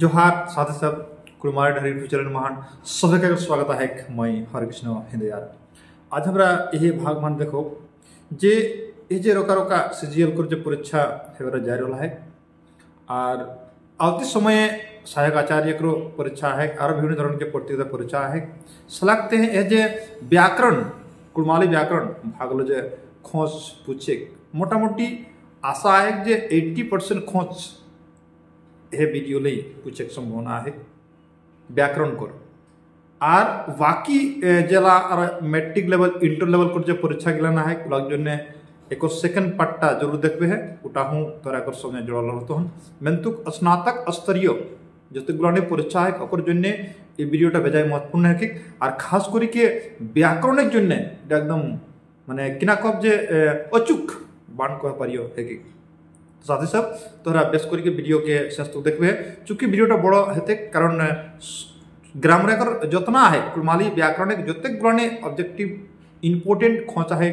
जोहार साथ ही साथ कुमार ढहरी चरण महान का स्वागत है मई हरकृष्ण हिंदयार आज हमारा यही भाग मान देखो जे ये रोका रोका सीजीएल कर जो परीक्षा हेबार जारी रहा है और आवती समय सहायक आचार्य को परीक्षा है और विभिन्न धरण के प्रतियोगिता परीक्षा है सलाखते हैं यह जे व्याकरण कुड़माली व्याकरण भाग लो जे खोज पूछे मोटा मोटी आशा है जे 80 परसेंट खोज हे कुछ एक संभावना है व्याकरण को और बाकी जिला मैट्रिक लेवल इंटर लेवल को কোড যে পরীক্ষা है না एक सेकेंड पार्टा जरूर देखे है उठा हूँ तोरा कर संगे जुड़ल रहत हन मेंतु स्नातक स्तरीय जत गुलाने परीक्षा है और जन्ने ए वीडियोटा महत्वपूर्ण है कि और खास करके के जन एकदम माने किना कब जे अचूक बान कह पारियो है कि साथी सब तुरा बेस करके वीडियो के शेष तक तो देखे चूंकि भिडियो बड़ हेते कारण ग्रामर एक जतना है कुलमाली व्याकरण के जत्येक ऑब्जेक्टिव अबजेक्टिव इम्पोर्टेंट खोचा है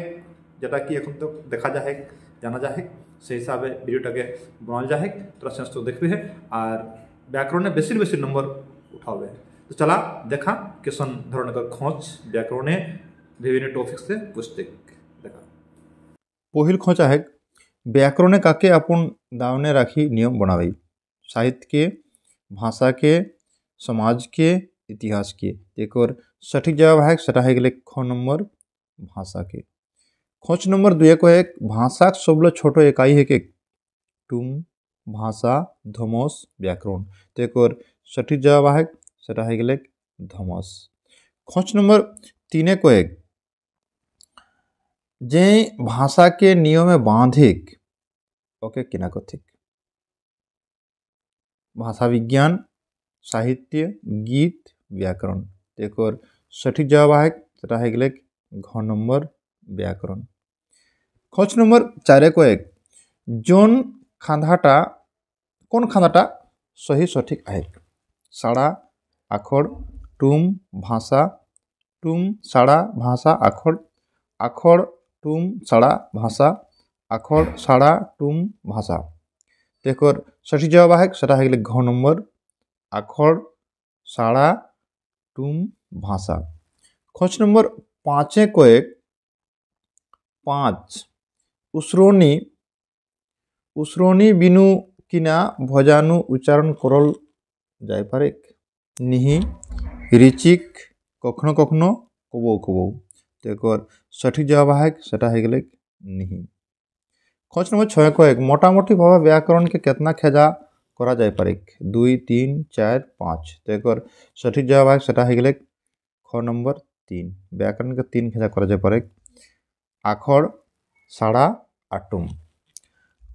जेटा कि एन तक तो देखा जाए जाना जाए से हिसाब से भिडियोटा के बनाल जाए तो तुरा शेष तक देखे और व्याकरण बेस बेसि नम्बर उठावे तो चला देखा कैसन धरण का खोज व्याकरण विभिन्न टॉपिक से पुस्तक देखा पहल खोचा है व्याकरण काके अपन दावने राखी नियम बनावई साहित्य के भाषा के समाज के इतिहास के एक और सठिक जवाब है सटा है ख नंबर भाषा के खोज नंबर दुए को एक भाषा सबल छोटो इकाई है के टुम भाषा धमस व्याकरण तो एक और सठिक जवाब है सटा है धमस खोज नंबर तीन को एक যে ভাষাকে নিয়মে বাঁধিক ওকে কিনাকথিক भाषा विज्ञान साहित्य गीत व्याकरण एक और सठिक जवाब है সেটা হয়ে গেলে ঘ নম্বর ব্যাকরণ খোঁজ নম্বর চারে কয়েক জোন খাঁধাটা কোন খাঁধাটা সহি সঠিক আহেক সাড়া আখড় টুম ভাষা টুম সাড়া ভাষা আখড় আখড় टुम साड़ा भाषा আখর সাড়া টুম ভাষা তো একর সঠিক জবাবাহক সেটা হয়ে গেলে ঘ নম্বর আখর সাড়া টুম ভাষা খোঁজ নম্বর পাঁচে কয়েক পাঁচ উসরণী উসরণী বিনু কিনা ভজানু উচ্চারণ করল যাই পারে নিহি রিচিক কখনো কখনো কবৌ কবৌ তো একর সঠিক জবাব আহেক সেটা হয়ে গেলে নিহি খোঁজ নম্বর ছয় কয়েক মোটামুটিভাবে ব্যাকরণকে কেতনা খেজা করা যায় পারে দুই তিন চার পাঁচ তো একবার সঠিক জবাব আহেক সেটা হয়ে গেলে খ নম্বর তিন ব্যাকরণকে তিন খেজা করা যায় পারে আখর সাড়া আটুম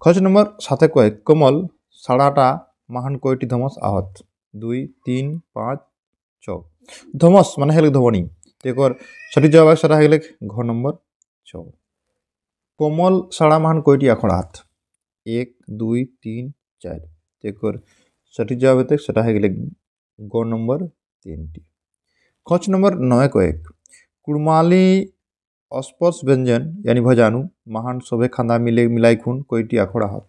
খোঁজ নম্বর সাথে কয়েক কোমল সাড়াটা মাহান কয়টি ধমস আহত দুই তিন পাঁচ ছ ধমস মানে হেলে ধবনী এরপর সঠিক জবাব সেটা হয়ে গেলে ঘর নম্বর ছ কোমল সাড়া মহান কয়টি আখড়া হাত এক দুই তিন চার এরপর সঠিক জবাব হতে সেটা হয়ে গেলে গ নম্বর তিনটি খোঁজ নম্বর নয় কয়েক কুড়মালি অস্পর্শ ব্যঞ্জন यानी ভজানু মহান সবে খান্দা মিলে মিলাই খুন কয়টি আখড়া হাত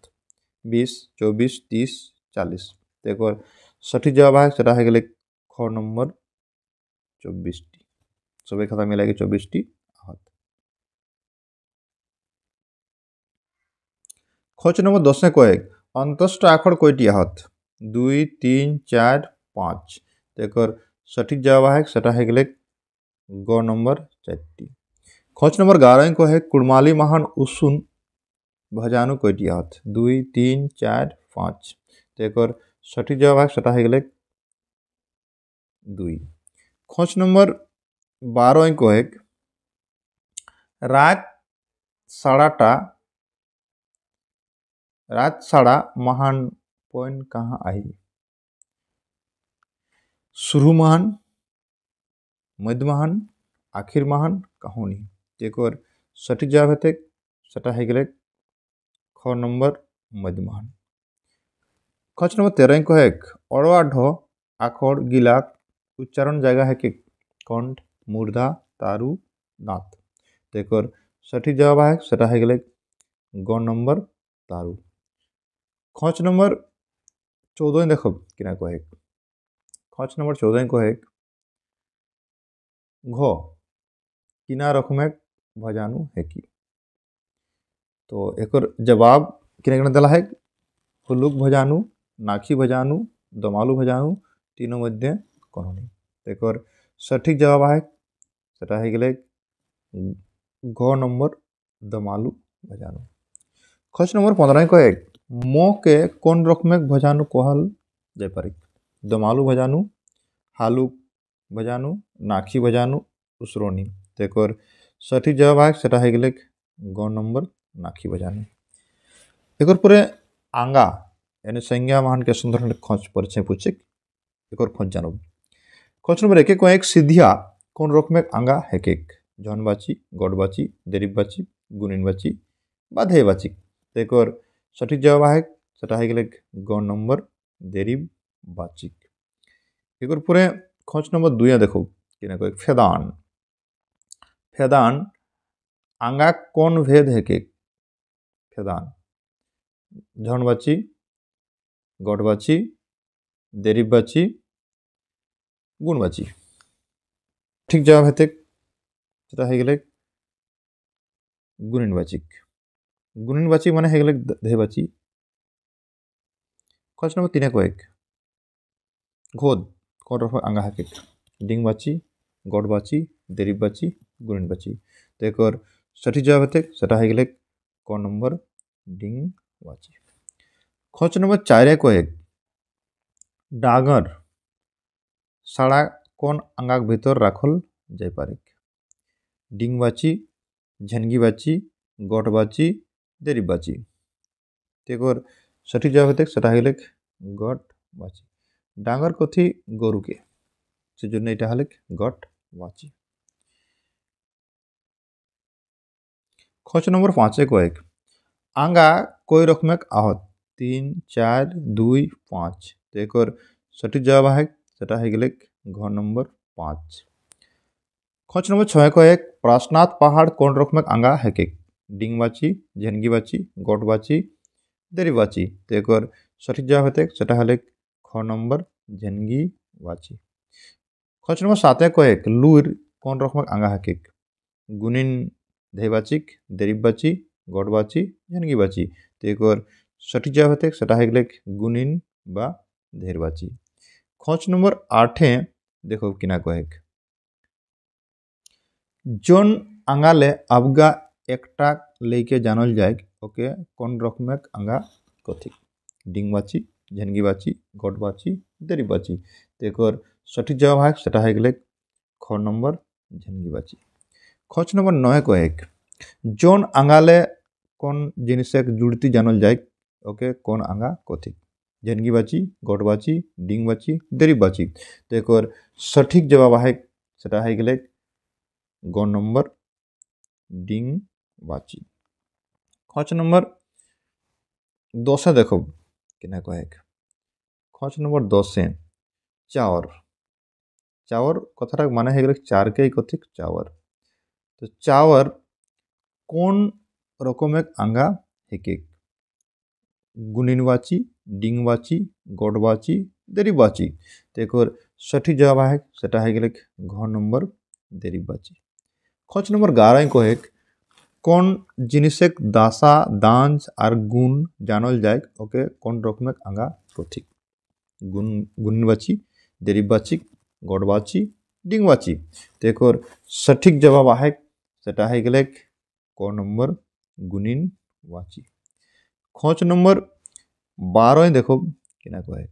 বিশ চব্বিশ তিরিশ চাল্লিশ এরপর সঠিক জবাব হয় সেটা হয়ে গেলে খ নম্বর চব্বিশটি সবের খাতা মেলা গিয়ে চব্বিশটি আহাত খোঁজ নম্বর দশে কয়েক অন্তষ্ট আখর কয়টি আহত দুই তিন চার পাঁচ এক সঠিক জবাব है সেটা হয়ে গেলে গ নম্বর চারটি খোঁজ নম্বর গারह কয়ে কুড়মালি মহান উসুন ভজানু কয়টি আহত দুই তিন চার পাঁচ এক সঠিক জবাব है সেটা হয়ে গেলে দুই খোঁজ নম্বর বারোই কয়েক रात साढ़ाटा रात साढ़ा महान पॉइंट कहाँ आई शुरू महान मध्य महान आखिर महान कहानी और सठिक जवाब हेते सटा है ख नंबर मध्य महान खच नंबर तेरह को एक अड़वा ढ आखड़ गिलाक उच्चारण जगह है कि कंठ मूर्धा तारु नाथ तो एक सठिक जवाब है सेटा है ग नंबर तारु खच नंबर चौदह देख कि कह खच नंबर चौदह कह घना रकम भजानु है कि तो एक जवाब किन किन दिला है फुल्लुक भजानु नाखी भजानु दमालू भजानु तीनों मध्य कौन तो एक सठिक जवाब है सेटा है ग नम्बर दमालु भजानु खोज नम्बर पंद्रह एक म के कौन रकमे भजानु कहल जापारे दमालु भजानु हालु भजानु नाखी भजानु उश्रोणी तो एक सठी जवाब है सेटा है ग नम्बर नाखी भजानु एक पूरे आंगा यानी संज्ञा महान के सुंदर खोज पर पूछे एक खोज जानू खोज नम्बर एक एक सीधिया কোন রকমের আঙ্গা হেকেক জনবাচি গডবাচি দেরিববাচি গুণিনবাচি বা ধেয়বাচিক তেকর সঠিক জবাব আহেক সেটা হয়ে গেলে গ নম্বর দেরিববাচিক এর পরে খোঁজ নম্বর দুইয়া দেখো কিনা কয়েক ফেদান ফেদান আঙ্গা কোন ভেদ হেকেক ফেদান ঝনবাচি গডবাচি দেরিববাচি গুণবাচি ঠিক জবাব হেতে সেটা হয়ে গেলে গুণিনবাচিক গুণিনবাচিক মানে হয়ে গেলে দেহবাচী খরচ নম্বর তিনে কয়েক ঘোদ কট অফ আঙ্গা হাকেট ডিংবাচি গড়বাচি দেরিববাচি গুণিনবাচি তো একর সঠিক জবাব হেতে সেটা হয়ে গেলে ক নম্বর ডিংবাচি খরচ নম্বর চারে কয়েক ডাঙর সাড়া কোন আঙ্গাক ভিতর রাখল যাইপারিক ডিংবাচি ঝেনগিবাচি গটবাচি দেরিবাচি তেগর সঠিক জবাব হতে সেটা হইলেক গট বাচি ডাঙ্গর কথি গরুকে সেজন্য এটা হলেক গট বাচি খোঁজ নম্বর পাঁচে কয়েক আঙ্গা কই রকমেক আহত তিন চার দুই পাঁচ তো একর সঠিক জবাব হয় সেটা হয়ে গেলে घ नंबर पाँच खोज नंबर छः को एक प्रासनाथ पहाड़ कौन रकम आंगा है डिंग बाची झेनगी बाची गोट बाची देरी बाची तो एक और सठिक जवाब होते सेटा ख नंबर झेनगी बाची खोज नंबर सात को एक लुर कौन रकम आंगा है के गुनिन धेबाचिक देरीब बाची गट बाची झेनगी बाची तो एक और सठिक जवाब होते सेटा गुनिन बा धेर बाची खोज नंबर आठें देखो किना कहेक जोन आंगाले अबगा एकटा लेके जानल जाए ओके कौन रकमेक आंगा कथिक ডিংবাচি ঝেনগিবাচি গটবাচি দেরিবাচি তো একর সঠিক জবাব হয় সেটা হয়ে গেলে খ নম্বর ঝেনগিবাচি খোঁজ নম্বর নয় কয়েক জোন আঙ্গালে কোন জিনিসে জুড়তি জানল যায় ওকে কোন আঙ্গা কথিক झनगी बाची गट बाची डिंग बाची देरी बाची तो एक सठिक जवाब है सेटा है गले ग नंबर डिंग बाची खच नंबर दस देख क्या कह खच नंबर दस चावर चावर कथा माना है चार के कथिक चावर तो चावर कौन रकम एक आंगा हेके गुणिन बाची डिंगवाची गडवाची देरीवाची तो एक सठी जवाब है घ नम्बर देरीवाची खोज नम्बर गारा कहे कौन जिनिसेक दासा दांज और गुण जानल जाए ओके कौन रकम आगा प्रथी गुण गुणवाची देरीवाची गडवाची डिंगवाची तो एक सठिक जवाब से कौन नम्बर गुणिन वाची खच नम्बर बारह देख क्या कह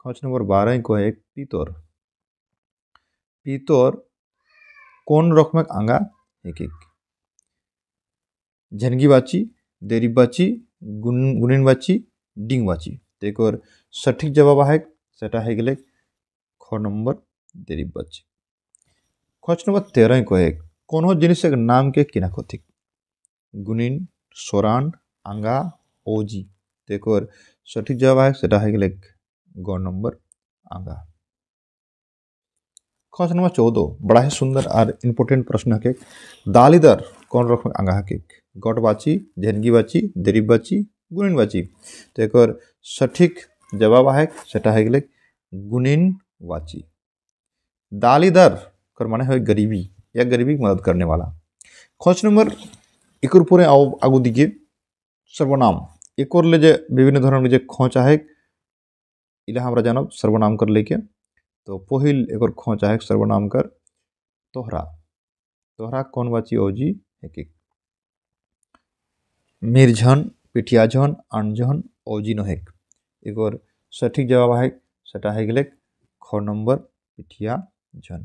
खोज नम्बर बारह कह पितर पितर कौन रकम आंगा एक एक झेनगी बाची देरी बाची गुन गुन बाची डिंग बाची तो एक और सठिक जवाब है सेटा गले ख नम्बर देरी बाची खोज नम्बर तेरह कहे कौन जिनिस नाम के किना कथिक गुनिन सोरान आंगा ओजी तो एक और सठिक जवाब হয় से হয়ে গেলে গ आगा क्वेश्चन नंबर चौदह बड़ा ही सुंदर और इम्पोर्टेंट प्रश्न है दाली कौन रख आगा है गट बाची झेनगी बाची देरीब बाची गुणिन बाची तो एक सठिक जवाब है से है गुणिन बाची दाली कर माने है गरीबी या गरीबी मदद करने वाला क्वेश्चन नंबर एक पूरे आगू दिखिए सर्वनाम ये कर ले विभिन्न धरण खोच খোঁচা হয় ইলা আমরা सर्वनाम कर लेके तो पहिल एक खोच है सर्वनाम कर तोहरा तोहरा कौन बाची ओजी है कि मिर्झन पिठियाझन अनझन ओजी नहेक और सठिक जवाब है सेटा है गले ख नंबर पिठिया झन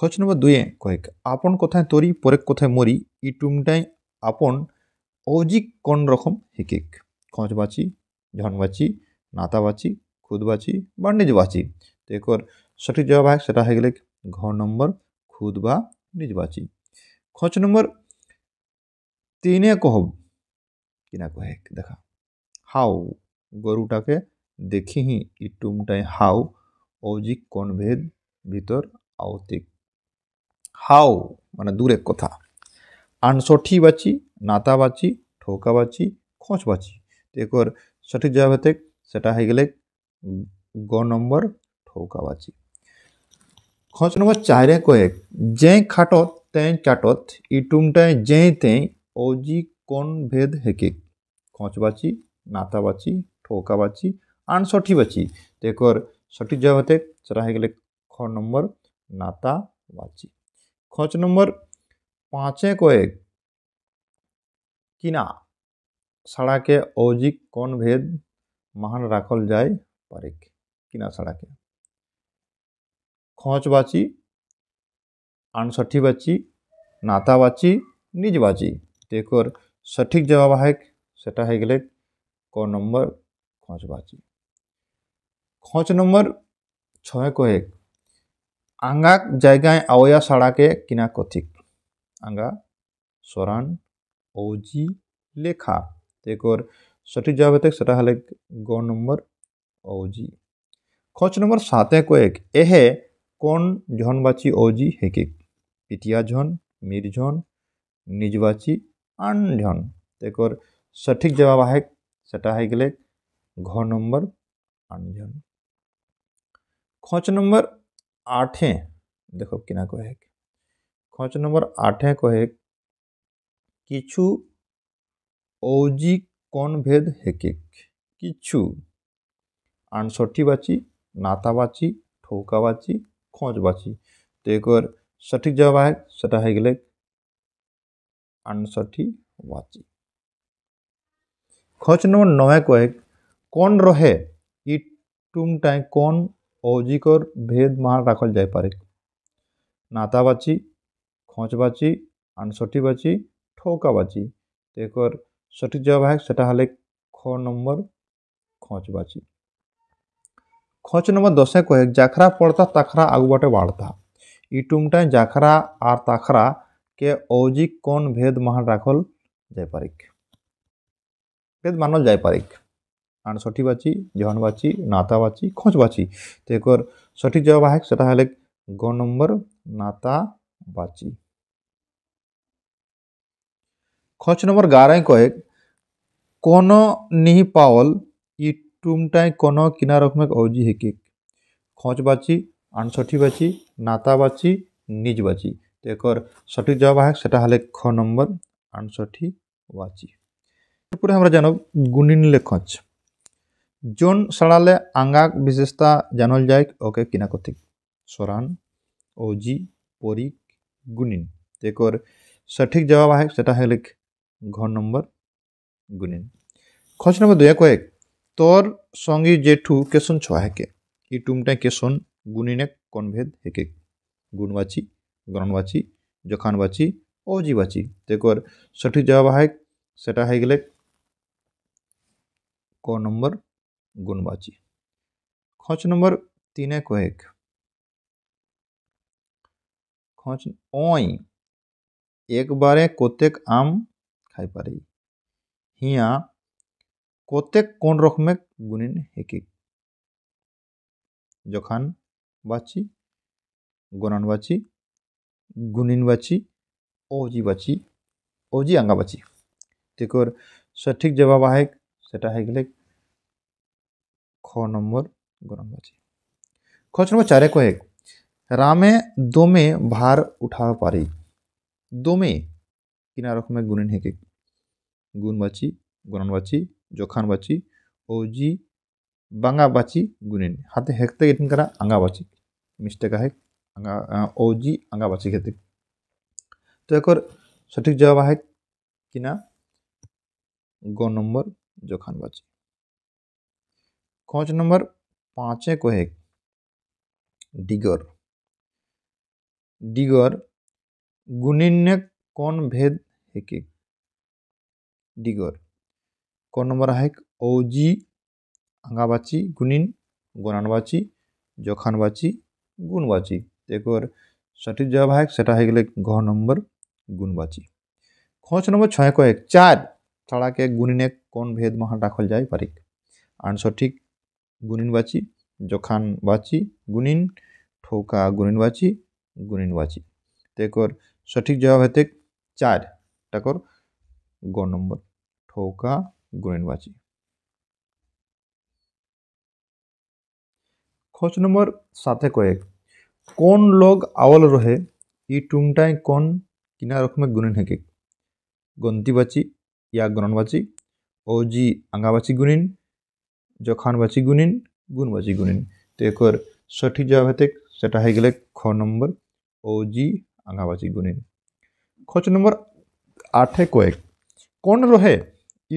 खोच नंबर दुए कहेक आपन कथाएं तोरी परेक कथाएं मोरी इ टुमटाई आपन অজিক কোন রকম হিকিক খোঁজবাচি ঝনবাচি নাতাবাচি খুদবাচি বা নিজবাচি তো এর সঠিক জবাব হয় সেটা হয়ে গেলে ঘ নম্বর খুদ বা নিজবাচি খোঁজ নম্বর তিনে কহব কিনা কহে দেখা হাউ গরুটাকে দেখি হি ইটুমটাই হাউ অজিক কোন ভেদ ভিতর আওতিক হাউ মানে দূরে কথা अणसठी बाची नाता बाची ठोका बाची खोच बाची तो एक सठी जवाब है से ग नम्बर ठोका बाची खोच नम्बर चार कहक जे खाट तें चाटत इटुमटाए जे तें ओजी कौन भेद हेके खोच बाची नाता बाची ठोका बाची अणसठी बाची तो एक सठी जवाब हेतक से ख नम्बर नाता बाची खोच नम्बर পাঁচে কয়েক কিনা শাড়াকে অজিক কোন ভেদ মহান রাখল যায় পারিক কিনা শাড়াকে খোঁচ বাচি আনষঠি বাচি নাতা বাচি নিজ বাচি তেকর সঠিক জবাব হয় সেটা হয়ে গেলে ক নম্বর খোঁচ বাচি খোঁচ নম্বর ছয় কয়েক আঙ্গাক জায়গায় আওয়া শাড়াকে কিনা কথিক आंगा सरान ओजी लेखा तेकोर सठी जवाब तक सटा हाले ग नंबर ओजी खोज नंबर सातें को एक एहे कौन जहन बाची ओजी हेके पिटिया जहन मीर जहन निज बाची आन जहन तेकोर सठिक जवाब है सटा है गले घ नम्बर आन जहन खोज नंबर आठें देखो किना को है খচ নম্বর আঠে কহে কিছু অজি কনভেদ হেকেক কিছু আটষট্ठी नातावाची ठौकावाची खोजवाची तो एक और सठिक जवाब है सटा है गले अनसठी वाची खोज नंबर नवे कहे कौन रहे इ टूम टाइम कौन ओजिकर भेद मान राखल जाए पारे नातावाची खच बाची एंड सठी बाची ठोका बाची तो एक सठी जवाब है ख नम्बर खच बाची खोज नम्बर दस कहे जाखरा पड़ता ताखरा आगू बाटे बाढ़ता इटुम टाइम जाखरा आर ताखरा के औजिक कौन भेद महान राखल जापारिक भेद मानल जापारिक आन सठी बाची जहन बाची नाता बाची खोज बाची तो एक सठी जवाब है से ग नम्बर नाता बाची খচ নম্বর গারাই কয়েক কোন নিহি পাওল ই টুমটাই কোন কিনা রকমের অজি হেকিক খচ বাচি আনসঠি বাচি নাতা বাচি নিজ বাচি তো একর সঠিক জবাব আহে সেটা হলে খ নম্বর আনসঠি বাচি এরপরে আমরা জানব গুণিনলে খচ জোন সাড়ালে আঙ্গাক বিশেষতা জানল যায় ওকে কিনা কথিক সরান অজি পরিক গুণিন একর সঠিক জবাব আহে সেটা হলে ঘর নম্বর গুণিন খোঁজ নম্বর দুয়া কয়েক তোর সঙ্গী জেঠু কেশন ছোয়া হেকে ই টুমটা কেশন গুণিনে কনভেদ হেকে গুণবাচি গণনবাচি যখানবাচি অজিবাচি তেকর সঠিক জবাব হয় সেটা হয়ে গেলে ক নম্বর গুণবাচি খোঁজ নম্বর তিনে কয়েক খোঁজ ওই একবারে কতেক আম खाई हिया कतेक कौन रकमे गुणीन हेकिक जखान बाची गणन बाची गुणीन बाची ओजी बाची ओजी अंगा बाची तेकर सठिक जवाब आए से ख नम्बर गणन बाची खच नम्बर चारे कहे रामे दोमे भार उठा पारे दोमे কিনা রকমের গুণেন হেঁকে গুণবাচি গণনবাচি যখানবাচি ওজি বাঙাবাচি গুণেন হাতে হেঁকতে গেটেন কারা আঙ্গাবাচি মিস্টেকা হেক আঙ্গা ওজি আঙ্গাবাচি খেতে তো একর সঠিক জবাব হেক কিনা গ নম্বর যখানবাচি खोज नंबर पाँचे को है डिगर डिगर गुणिन्यक कौन भेद है के डिगर कौन नंबर है औजी अंगाबाची गुनिन गणानबाची गुणवाची एक और सठिक जवाब है सेटा हो घ नंबर गुणबाची खोज नंबर छः को एक चार छड़ा के गुनिने कौन भेद महा राखल जाए पारिक आंसर ठीक गुणिन ठोका गुणिन ठौका गुणिन गुनिनबाची तेकर सठिक जवाब तेक চারটা কর গ নম্বর ঠৌকা গুণেনবাজি খোঁজ নম্বর সাথে কয়েক কোন লোক আওয়াল রহে ই টুমটায় কোন কিনা রকমের গুণিন হেঁকে গন্তিবাচি ইয়া গণনবাচি ওজি আঙ্গাবাচি গুণিন জখানবাচি গুণিন গুণবাচি গুণিন তো একর সঠিক জবাব হেতেক সেটা হয়ে গেলে খ নম্বর ওজি আঙ্গাবাচি গুণিন খোঁজ নম্বর আঠে কয়েক কোন রহে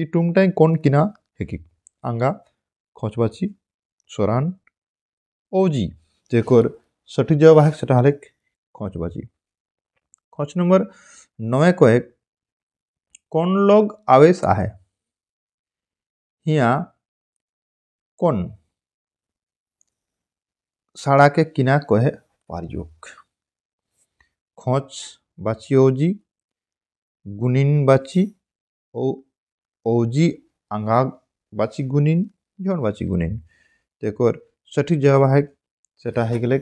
ই টুমটাই কোন কিনা হেকি আঙ্গা খোঁজবাচি সরান ওজি যেকর সঠিক জবাব আহেক সেটা হালেক খোঁজবাচি খোঁজ নম্বর নয় কয়েক কোন লোক আবেশ আহে হিয়া কোন साड़ा के किना कहे पारियोग खोज बाचिओजी गुनिनबाची ओ ओजी आंगाग बाची गुनिन जौन बाची गुनिन तो एक सठिक जवाब है सेटा है गले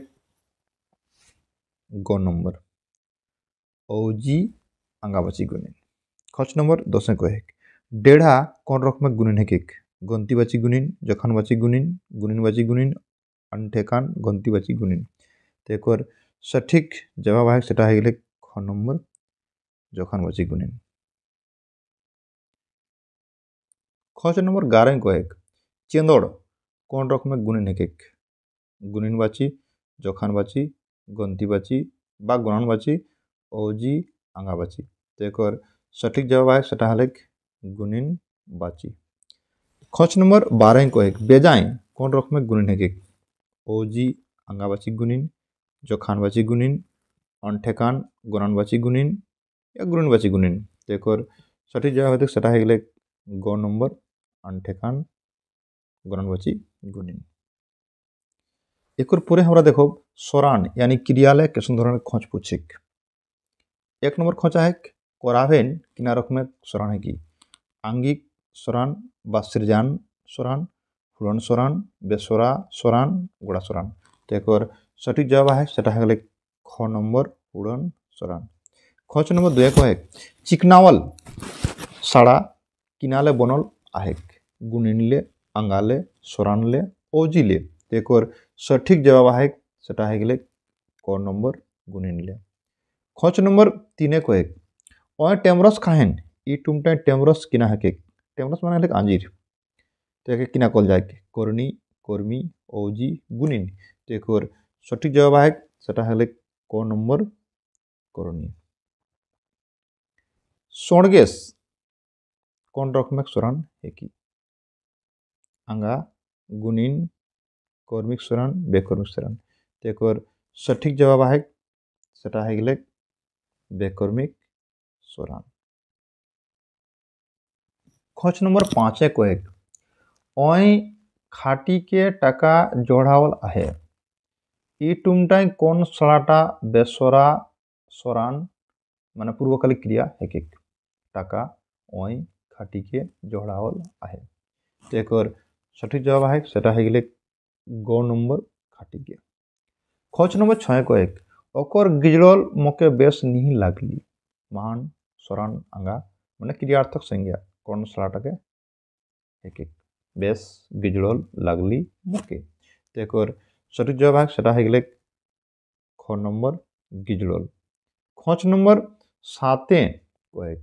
ग नंबर ओजी आंगाबाची गुनिन खच नंबर दस को है डेढ़ा कौन रकम गुनिन है किक गंती बाची गुनिन जखन बाची गुनिन गुनिन बाची गुनिन अनठेकान गंती बाची गुनिन तो सठिक जवाब है सेटा है गले খ নম্বর যখানবাচী গুণেন খ নম্বর গারেন কয়েক চেন্দড় কোন রকমের গুণেন একেক গুণিনবাচী যখানবাচী গন্তিবাচী বা গণনবাচী অজি আঙাবাচী তো একর সঠিক জবাব আয় সেটা হলে গুণিন বাচি খচ নম্বর বারেং কয়েক বেজাই কোন রকমের গুণিন একেক অজি আঙাবাচী গুণিন যখানবাচী গুণিন অন্ঠেকান গণনবাচী গুণিন ইয়া গুণনবাচী গুণিন তো একর সঠিক জায়গা হয়তো সেটা হয়ে গেলে গ নম্বর অন্ঠেকান গণনবাচী গুণিন একর পরে আমরা দেখব সরান ইয়ানি ক্রিয়ালে কেসন ধরনের খোঁজ পুচ্ছিক এক নম্বর খোঁচা হেক করাভেন কিনা রকমের সরান কি আঙ্গিক সরান বা সৃজান সরান ফুলন সরান বেসরা সরান গোড়া সরান তো একর সঠিক জবাব আহে সেটা হয়ে গেলে ख নম্বর উড়ন চড়ান খচ নম্বর দুয়ে কহেক চিকনাওয়াল সাড়া কিনালে বনল আহেক গুণিনলে আঙ্গালে সরানলে অজিলে তেকর সঠিক জবাব আহেক সেটা হয়ে গেলে ক নম্বর গুণিনলে খচ নম্বর তিনে কয়েক অয় টেমরস খাহেন ই টুমটায় টেমরস কিনা হাকেক টেমরস মানে হলে আঞ্জির তো একে কিনা কল যায় করণী কর্মী অজি গুণিন তো একর সঠিক জবাব আহেক সেটা হলে ক নম্বর করণীয় सोणगेस कोण रकमेक सुरान हेकी हांगा गुणीन कर्मिक सुरान बेकर्मिक सुरान तेकर सठीक जवाब आहे সেটা হয়ে গেলে বেকর্মিক সুরান খোঁজ নম্বর পাঁচে কয়েক অয় খাটিকে টাকা জড়াওয়াল আহে ᱤᱴᱩᱢᱴᱟᱭ कौन ᱥᱲᱟᱴᱟ बेसरा सरान मान पूर्वकालिक क्रिया एक टाका ओई खाटी के जोड़ावल आहे तो एक और सठिक जवाब है सेटा है ग नम्बर खाटी के खोज नम्बर छय को एक ओकर गिजड़ल मके बेस नहीं लागली महान सरान अंगा मान क्रियार्थक संज्ञा कौन सलाटा के एक एक बेस गिजड़ल लागली मके तो एक चतुर्ज भाग से ख नम्बर गिजल खच नम्बर साते कैक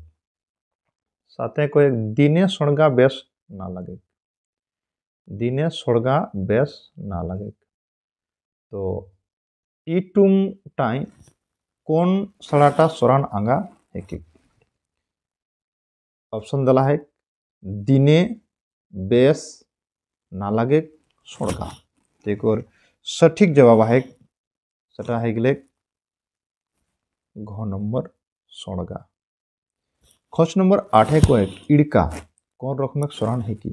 साते कैक दिने सड़गा बेस ना लगे दिने सड़गा बेस ना लगे तो इटुम टाइम कौन सड़ाटा सरान आगा है ऑप्शन दला है दिने बेस ना लगे सड़गा सठिक जवाब है सटा है गले घ नंबर सड़गा खच नंबर आठ एक इडका कौन रकम सरण है कि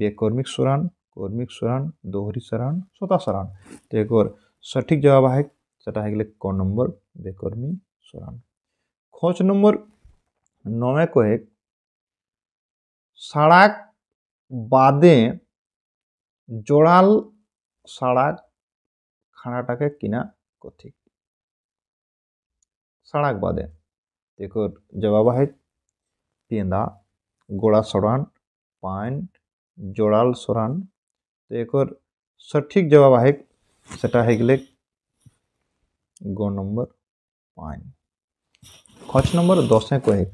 बेकर्मिक सुरान कर्मिक सरण दोहरी सरण सोता सरण तो एक और सठिक जवाब है सेटा है क नंबर बेकर्मी सरण खोज नंबर नवे को एक साड़ाक बादे जोड़ाल সাড়া খানাটাকে কিনা কথিক साड़ाक बादे देखो जवाब है पेंदा गोड़ा सड़ान पान जोड़ाल सरान तो एक सठिक जवाब है सेटा है गले गो नंबर पाँच खच नंबर दस कहेक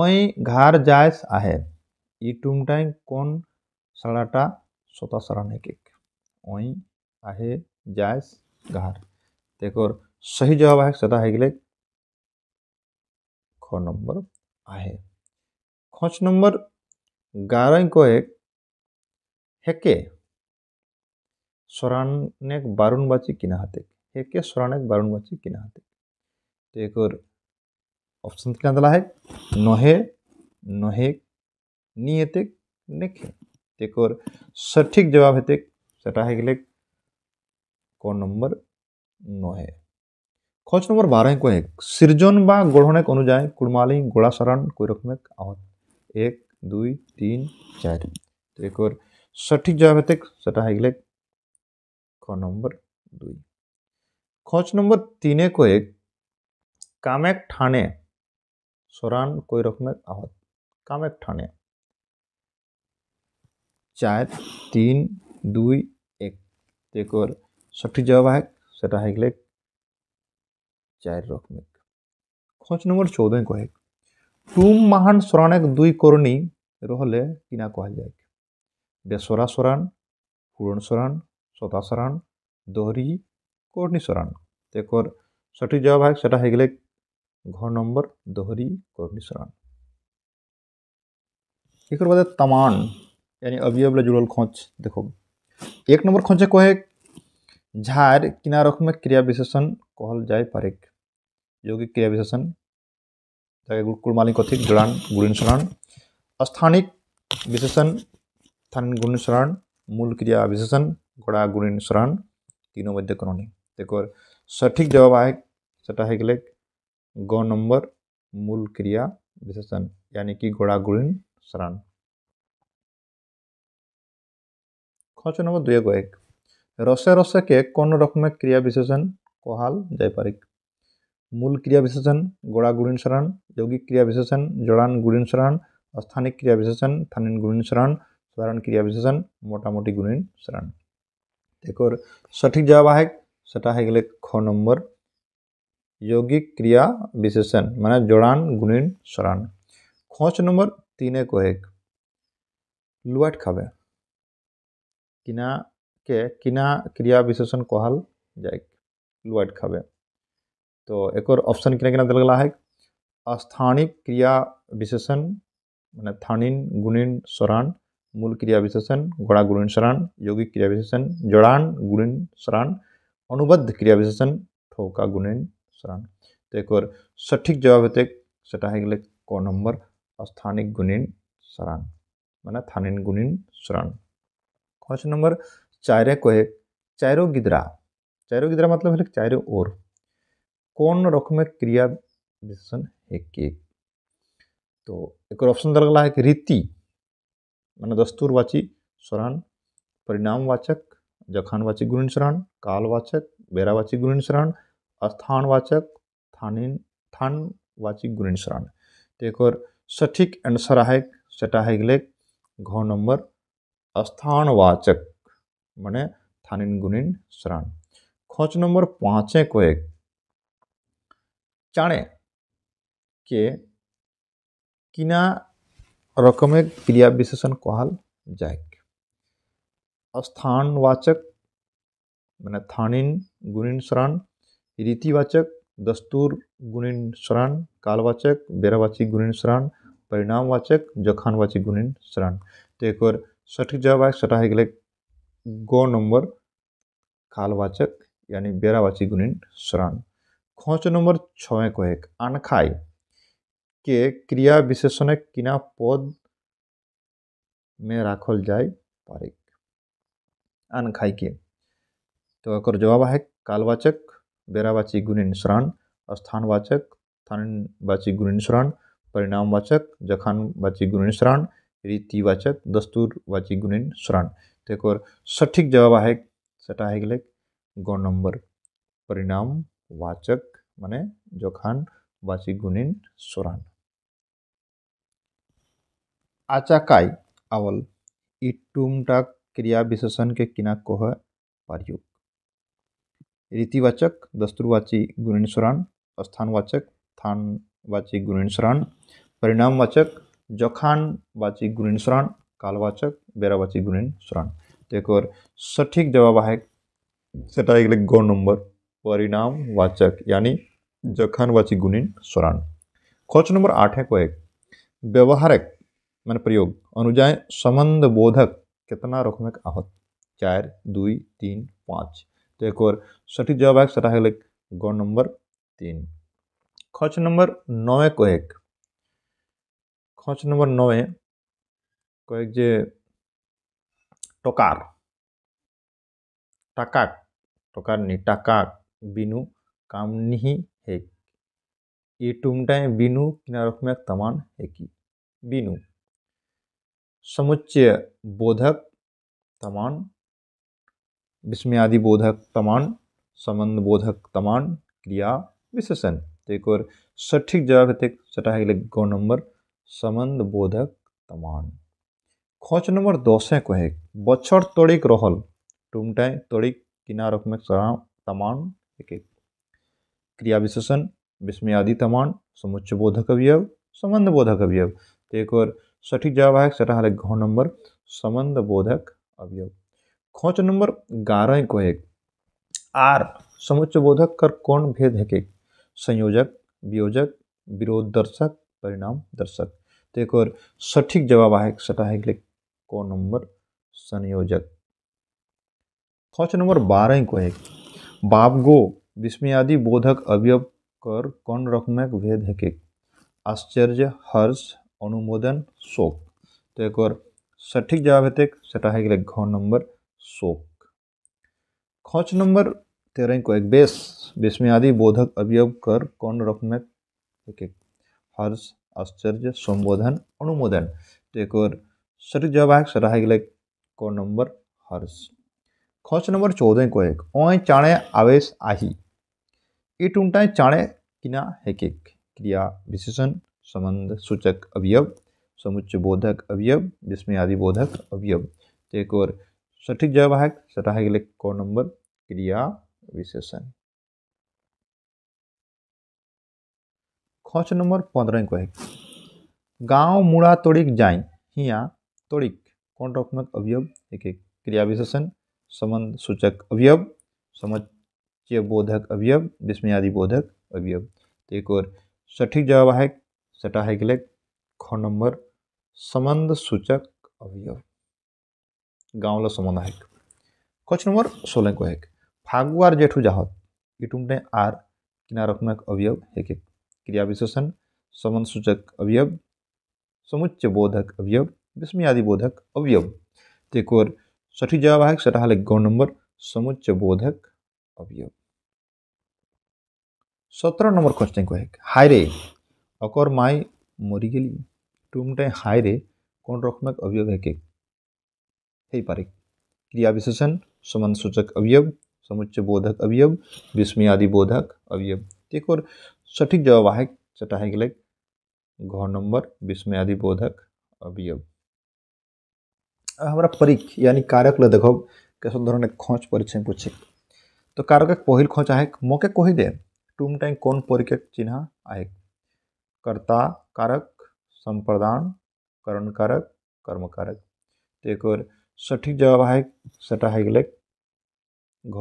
ओई घर जायस आहे टाइम कौन सड़ाटा सोता सरान है एक अँ आहे जायस घर तेकर सही जवाब है सदा है गेले ख नंबर आहे खच नंबर गारह को एक हेके सरानेक बारुण बाची किना हाते हेके सरानेक बारुण बाची किना हाते तेकर ऑप्शन किना दला है नहे नोहेक नियतेक नेखे तेकर और जवाब है सेटागले कौन नंबर नहे खोज नंबर बारह कह सृजन व गढ़णेक अनुजाई कुड़माली गोड़ा सरण कई रकम एक दुई तीन चार तो एक सठिक जवाब हेतक सेटागले ख नंबर दुई खोज नंबर तीन कह कामेक ठाने सरण कई रकम आहत कामेक ठाने चार तीन दुई एक देखो सठी जवाब है सेटा है चार रकमिक खोज नंबर चौदह कहे तुम महान शरण एक दुई करणी रोले किना कह जाए बेसरा सरण पूरण सरण सता सरण दोहरी कर्णी सरण देखो सठी जवाब है सेटा घर नंबर दोहरी कर्णी सरण एक बाद तमान यानी अवयव जुड़ल खोज देखो एक नंबर खोजे कहे झार किनारक में क्रिया विशेषण कहल जाए पारे जो क्रिया विशेषण कुलमाली कथिक जुड़ान गुणीसरण स्थानिक विशेषण स्थान गुणीसरण मूल क्रिया विशेषण घोड़ा गुणीसरण तीनों मध्य करणी तेकर सठिक जवाब आए सेटा है गले ग नंबर मूल क्रिया विशेषण यानी कि गोड़ा घोड़ा शरण খচ নম্বর দুই এক रसे রসেকে কোন রকমের ক্রিয়া বিশেষণ কহাল যাই পারিক মূল ক্রিয়া বিশেষণ গোড়া গুণিন সরণ যৌগিক ক্রিয়া বিশেষণ জড়ান গুণিন সরণ स्थानिक क्रिया विशेषण स्थानीय गुणीन शरण साधारण क्रिया विशेषण मोटामोटी मोटी गुणीन सरण एक और सठिक जवाब है सेटा है ख नम्बर यौगिक क्रिया विशेषण माने जोड़ान गुणीन शरण खोच नंबर तीन एक लुआट खावे के किना क्रिया विशेषण कहल जाए लुआट खाबे तो एक और ऑप्शन किना किना दिलगला है स्थानिक क्रिया विशेषण मैंने थानिन गुणिन सरान मूल क्रिया विशेषण घोड़ा गुणिन सरान यौगिक क्रिया विशेषण जड़ान गुणिन सरान अनुबद्ध क्रिया विशेषण ठोका गुणिन सरान तो एक और सठिक जवाब होते सेटा है क नम्बर स्थानिक गुणिन सरान मैंने थानिन गुणिन सरान क्वेश्चन नंबर चारे को चारो गिद्रा गिदरा गिद्रा मतलब है चारों ओर कौन रकम क्रिया विशेषण है तो एक ऑप्शन दल गला है कि रीति मान दस्तूरवाची स्वरण परिणामवाचक जखानवाची गुण शरण कालवाचक बेरावाची गुण शरण स्थानवाचक थानिन थानवाची गुण तो एक सठिक आंसर है सेटा है घ नंबर स्थानवाचक मैंने थानिन गुनिन श्रण खोज नंबर पाँचे को एक चाणे के किना रकमे क्रिया विशेषण कहाल जाए स्थानवाचक मैंने थानिन गुनिन श्रण रीतिवाचक दस्तूर गुनिन शरण कालवाचक बेरावाची गुनिन शरण परिणामवाचक जखानवाची गुनिन शरण तो एक और सठिक जवाब आए सटा হয়ে গেলে গ নম্বর यानी बेरावाची गुणिन शरण खोच नम्बर छवे को एक अनखाई के क्रिया विशेषण किना पद में राखल जाए पारिक अनखाई के तो एक जवाब है कालवाचक बेरावाची गुणिन श्राण स्थानवाचक स्थानवाची गुणिन श्राण परिणामवाचक जखानवाची गुणिन श्राण रीतिवाचक दस्तुरवाची गुणिन श्राण तेकर सठीक जवाब है सेटा है ग नंबर परिणाम वाचक माने जखान वाची गुणिन श्राण आचाकाय अवल इ क्रिया विशेषण के किना कह प्रयोग रीतिवाचक दस्तुरवाची गुणीन श्राण स्थानवाचक थानवाची गुणिन श्राण परिणामवाचक जखान वाची गुणिन सुराण कालवाचक बेरावाची गुणीन सुराण तेकर तो सठीक जवाब है सेटा एक ग नंबर वाचक यानी जखानवाची गुणीन सुराण खोच नंबर आठ है को एक व्यवहारिक मान प्रयोग अनुजाय संबंध बोधक कितना रकमेक आहत चार दुई तीन पाँच तो एक और सठिक जवाब है सेटा है ग नंबर तीन खच नंबर नौ को एक ᱠᱷᱚᱸᱡᱽ ᱱᱚᱢᱵᱚᱨ ᱱᱚᱭᱮ ᱠᱚᱭᱮᱠ टकार টকার টাকাক টকার নি টাকাক বিনু কামনিহি হেক এ तमान हेकी बीनु समुच्चय बोधक तमान विस्मयादि बोधक तमान संबंध बोधक तमान क्रिया विशेषण तो एक और सठिक जवाब है सटा है गौ नंबर संबंध बोधक तमान खोज नंबर दसे को है बछर तड़िक रहल टुमटाए तड़िक किनारक में सराम तमान एक एक क्रिया विशेषण विस्मयादि तमान समुच्च बोधक अवयव संबंध बोधक अवयव तो एक और सठिक जवाब है सटा घ नंबर संबंध बोधक अवयव खोज नंबर ग्यारह को है आर समुच्च बोधक कर कौन भेद है के संयोजक वियोजक विरोध दर्शक परिणाम दर्शक तर तो सठिक जवाब आहे सेटा होईल क नंबर संयोजक खोज नंबर बारह को है बाबगो विस्मयादि बोधक अवयव कर कौन रकमक भेद है आश्चर्य हर्ष अनुमोदन शोक तो एक और सठिक जवाब हेतक सटा है घ नंबर शोक खोज नंबर तेरह को एक बेस विस्मयादि बोधक अवयव कर कौन रकमक एक हर्ष आश्चर्य संबोधन अनुमोदन तो एक और सटीक जवाब है सर है क नंबर हर्ष खर्च नंबर चौदह को एक अय चाणे आवेश आही इट उनटाए चाणे किना है क्रिया विशेषण संबंध सूचक अवयव समुच्च बोधक अवयव जिसमें आदि बोधक अवयव तो एक और सटीक जवाब है सर है क नंबर क्रिया विशेषण ખોચ नंबर पंद्रह कह गाँव मुड़ा तोड़ जाए हिया तोड़ कौंटात्मक अवयव एक एक क्रिया विशेषण संबंध सूचक अवयव समय बोधक अवयव विस्मयादि बोधक अवयव तो एक और सठिक जवाब है सटा है गले ख नंबर संबंध सूचक अवयव गाँव संबंध है क्वेश्चन नंबर सोलह कह फागुआर जेठू जाहत इटुमटे आर किनारकमक अवयव एक एक क्रिया विशेषण समन सूचक अवयव समुच्च बोधक अवयव विस्मयादि बोधक अवयव एक और सठी जवाब है सटा है गौ नंबर समुच्च बोधक अवयव सत्रह नंबर क्वेश्चन को है हाय रे अकर माय मरी गली तुम टुमटे हाय रे कौन रकमक अवयव है के हे पारे क्रिया विशेषण समान सूचक अवयव समुच्च बोधक अवयव विस्मयादि बोधक अवयव एक और सठिक जवाब সেটা হয়ে গেলে नम्बर विस्मय विस्मयादि बोधक अवयव हमारा परीख यानी कारक ले देख कैसन धरण खोज परीक्षा पूछे तो कारक पहिल खोज आहे मोके कही दे टूम टाइम कौन परिके चिन्ह आहे कर्ता कारक संप्रदान करण कारक कर्म कारक तो एक और जवाब है सटा है गले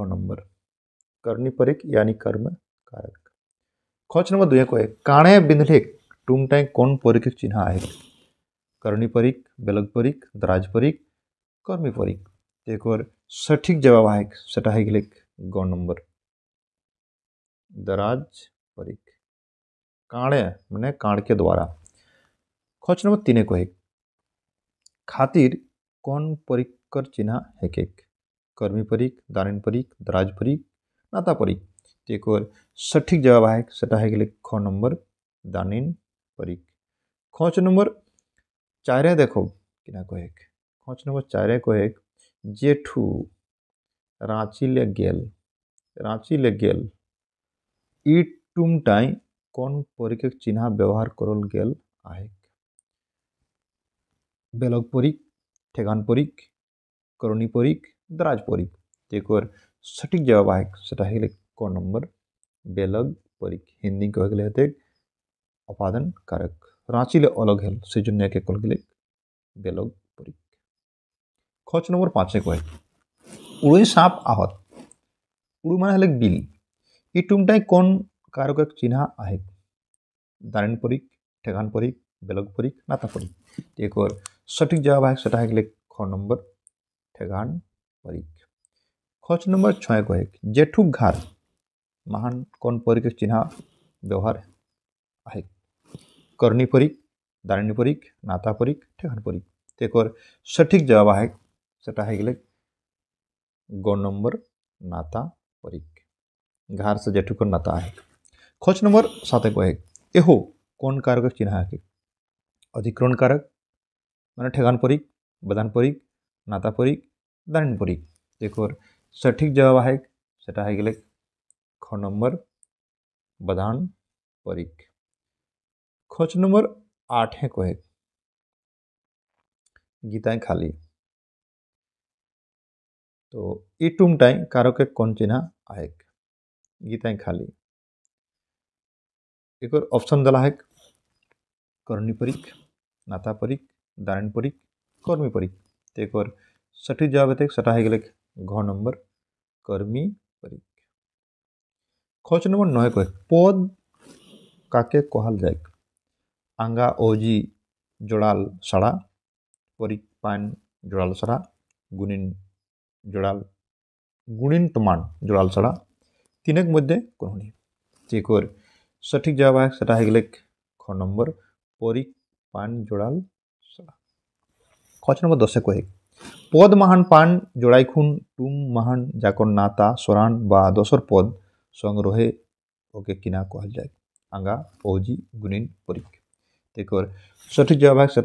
घ नंबर करनी परिक यानी कर्म कारक खोच नंबर दुए को है काणे बिंधलेक टाइम कौन परीक्षक चिन्ह है करणी परिक बेलग परिक दराज परिक कर्मी परिक एक और सठिक जवाब है सेटा है गिलेक ग नंबर दराज परिक काणे मैंने काण के द्वारा खोच नंबर तीन को खातिर कौन परीक्षक चिन्ह है एक कर्मी परिक दानिन परिक दराज परिक नाता परिक एक सठिक जवाब है से ख नंबर दानिन परिक खच नंबर चारे देखो किना कहे खच नम्बर नंबर चारे कहे जेठू रांची ले गेल रांची ले गेल इ कौन कौन परीक्षक चिन्ह व्यवहार करल गेल बेलग परीक ठेकान परीक करणी परीक दराज परीक एक सठिक जवाब है से क नम्बर बेलग परीख हिंदी कह गए हेतु अपादन कारक रांची ले अलग है से के कल गए बेलग परीख खच नम्बर पाँचे कह उड़ई साप आहत उड़ू मान हल बिल इ टुमटाई कौन कारक एक चिन्ह आहे दारिण परीख ठेगान परीख बेलग परीख नाता परीख एक और सठिक जवाब है सेटा है ख नम्बर ठेगान परीख खच नम्बर छः कह जेठुक घर महान कौन परिक चिन्ह व्यवहार है कर्णी परीख दारिणी परीख नाता परीख ठेकाण परीख एक कर जवाब आहे সেটা है गले গ नंबर नाता পরিক घर से जेठुकर नाता आहे खोज नंबर सात को है एहो कौन कारक चिन्ह है अधिक्रोण कारक मान ठेगान परीक बदान परीक नाता परीक दारण परीक देखो सठिक जवाब है সেটা है गले ख नंबर बदान परीख खोच नंबर आठ है कोहे गीताएं खाली तो इटुम टाइम कारो के कौन चिन्ह आएक गीताएं खाली एक और ऑप्शन दला है करणी परीख नाता परीख दारण परीख कर्मी परीख तो एक और सठिक जवाब सटा है घ नंबर कर्मी खोज नम्बर नय कह पद का कहाल जाए आंगा ओजी जोड़ाल साड़ा परिपान जोड़ाल सड़ा गुणिन जोड़ाल गुणिन टमान जोड़ाल साड़ा तीनक मध्य कहनी ठीक और सठिक जवाब है से ख परिक पान जोड़ाल साड़ा खोज नम्बर दस कह पद महान पान जोड़ाई खुन टूम महान जाकर नाता सरान दसर पद संग्रहे ओके किना कह जाए आंगा ओजी गुणिन परीख देख सठी जवाब है से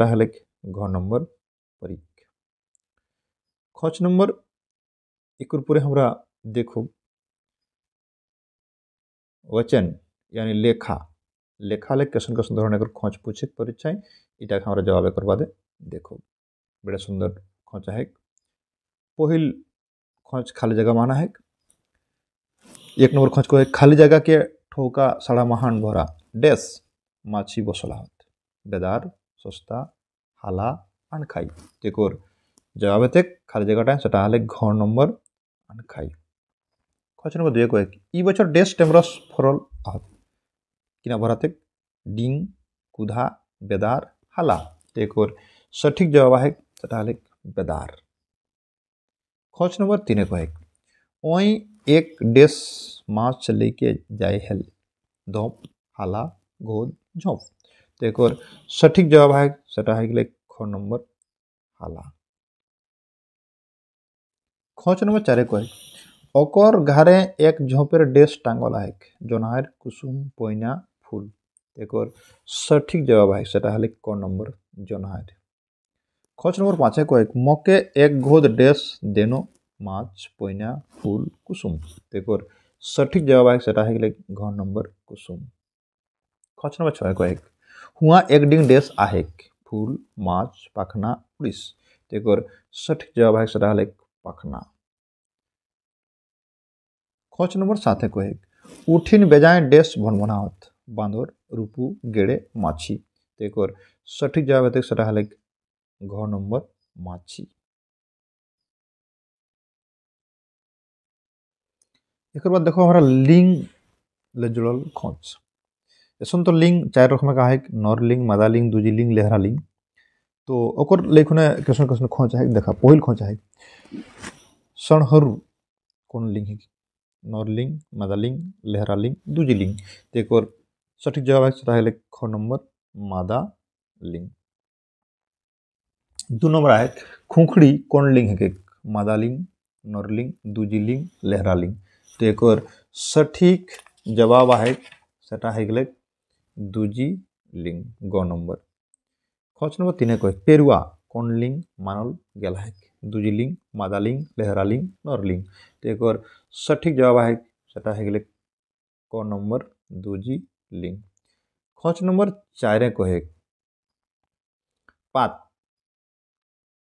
घ नंबर परीख खच नंबर एक हमरा देखो वचन यानी लेखा लेखा लेख कैसन कैसन धरण एक खच पूछे परीक्षा इटा के हमारा जवाब करवा दे देखो बड़े सुंदर खोज है पहिल खोच खाली जगह माना है एक नंबर खोज को खाली जगह के ठोका सड़ा महान भरा डेस माछी बसला बेदार सस्ता हाला आन खाई तेकोर जवाब है तेक खाली जगह टाइम सेटा हाले घर नंबर आन खाई खोज नंबर दो को ई बचर डेस टेमरस फरल आहत किना भरा तेक डिंग कुधा बेदार हाला तेकोर सठिक जवाब है सेटा हाले बेदार खोज नंबर तीन को है ओई एक डिस माँस से लेके जाए हेल धोप हाला घोद झोंप तो एक और सठिक जवाब है सटा है ख नंबर हाला खोच नंबर चारे को ओकर घरे एक झोंपर डेस टांगल है जोनार कुसुम पैना फूल तो एक और सठिक जवाब है सटा है ख नंबर जोनार खोच नंबर पाँच को मके एक घोद डेस देनो माच पैना फूल कुसुम देखोर सठिक जवाब है सेटा है घर नंबर कुसुम खर्च नंबर छः एक हुआ एक डिंग डेस आहेक फूल माछ पखना पुलिस देखोर सठिक जवाब है सेटा है पखना खर्च नंबर सात एक उठिन बेजाए डेस भनभनावत बांदर रूपू गेड़े माछी देखोर सठिक जवाब है तो सेटा है घर नंबर माछी एक बार देखो हमारा लिंग ले जुड़ल खोज ऐसा तो लिंग चार रकम का है नर लिंग मदा लिंग दूजी लिंग लेहरा लिंग तो ओकर लेखने कृष्ण कृष्ण खोज है देखा पहल खोज है सणहरु कौन लिंग है नर लिंग मदा लिंग लेहरा लिंग दूजी लिंग तो एक और सठिक जवाब है ख नंबर मादा लिंग दो नंबर है खुखड़ी कौन लिंग है मादा लिंग नर लिंग दूजी लिंग लेहरा लिंग एक सठीक जवाब है से हो दूजी लिंग ग नम्बर खच नम्बर तीन कह पेरुआ कौन लिंग मानल गल है दूजी लिंग मादा लिंग लेहरा लिंग नर लिंग सठिक सठीक जवाब है सटा हो क नम्बर दूजी लिंग खच नम्बर चार कह पात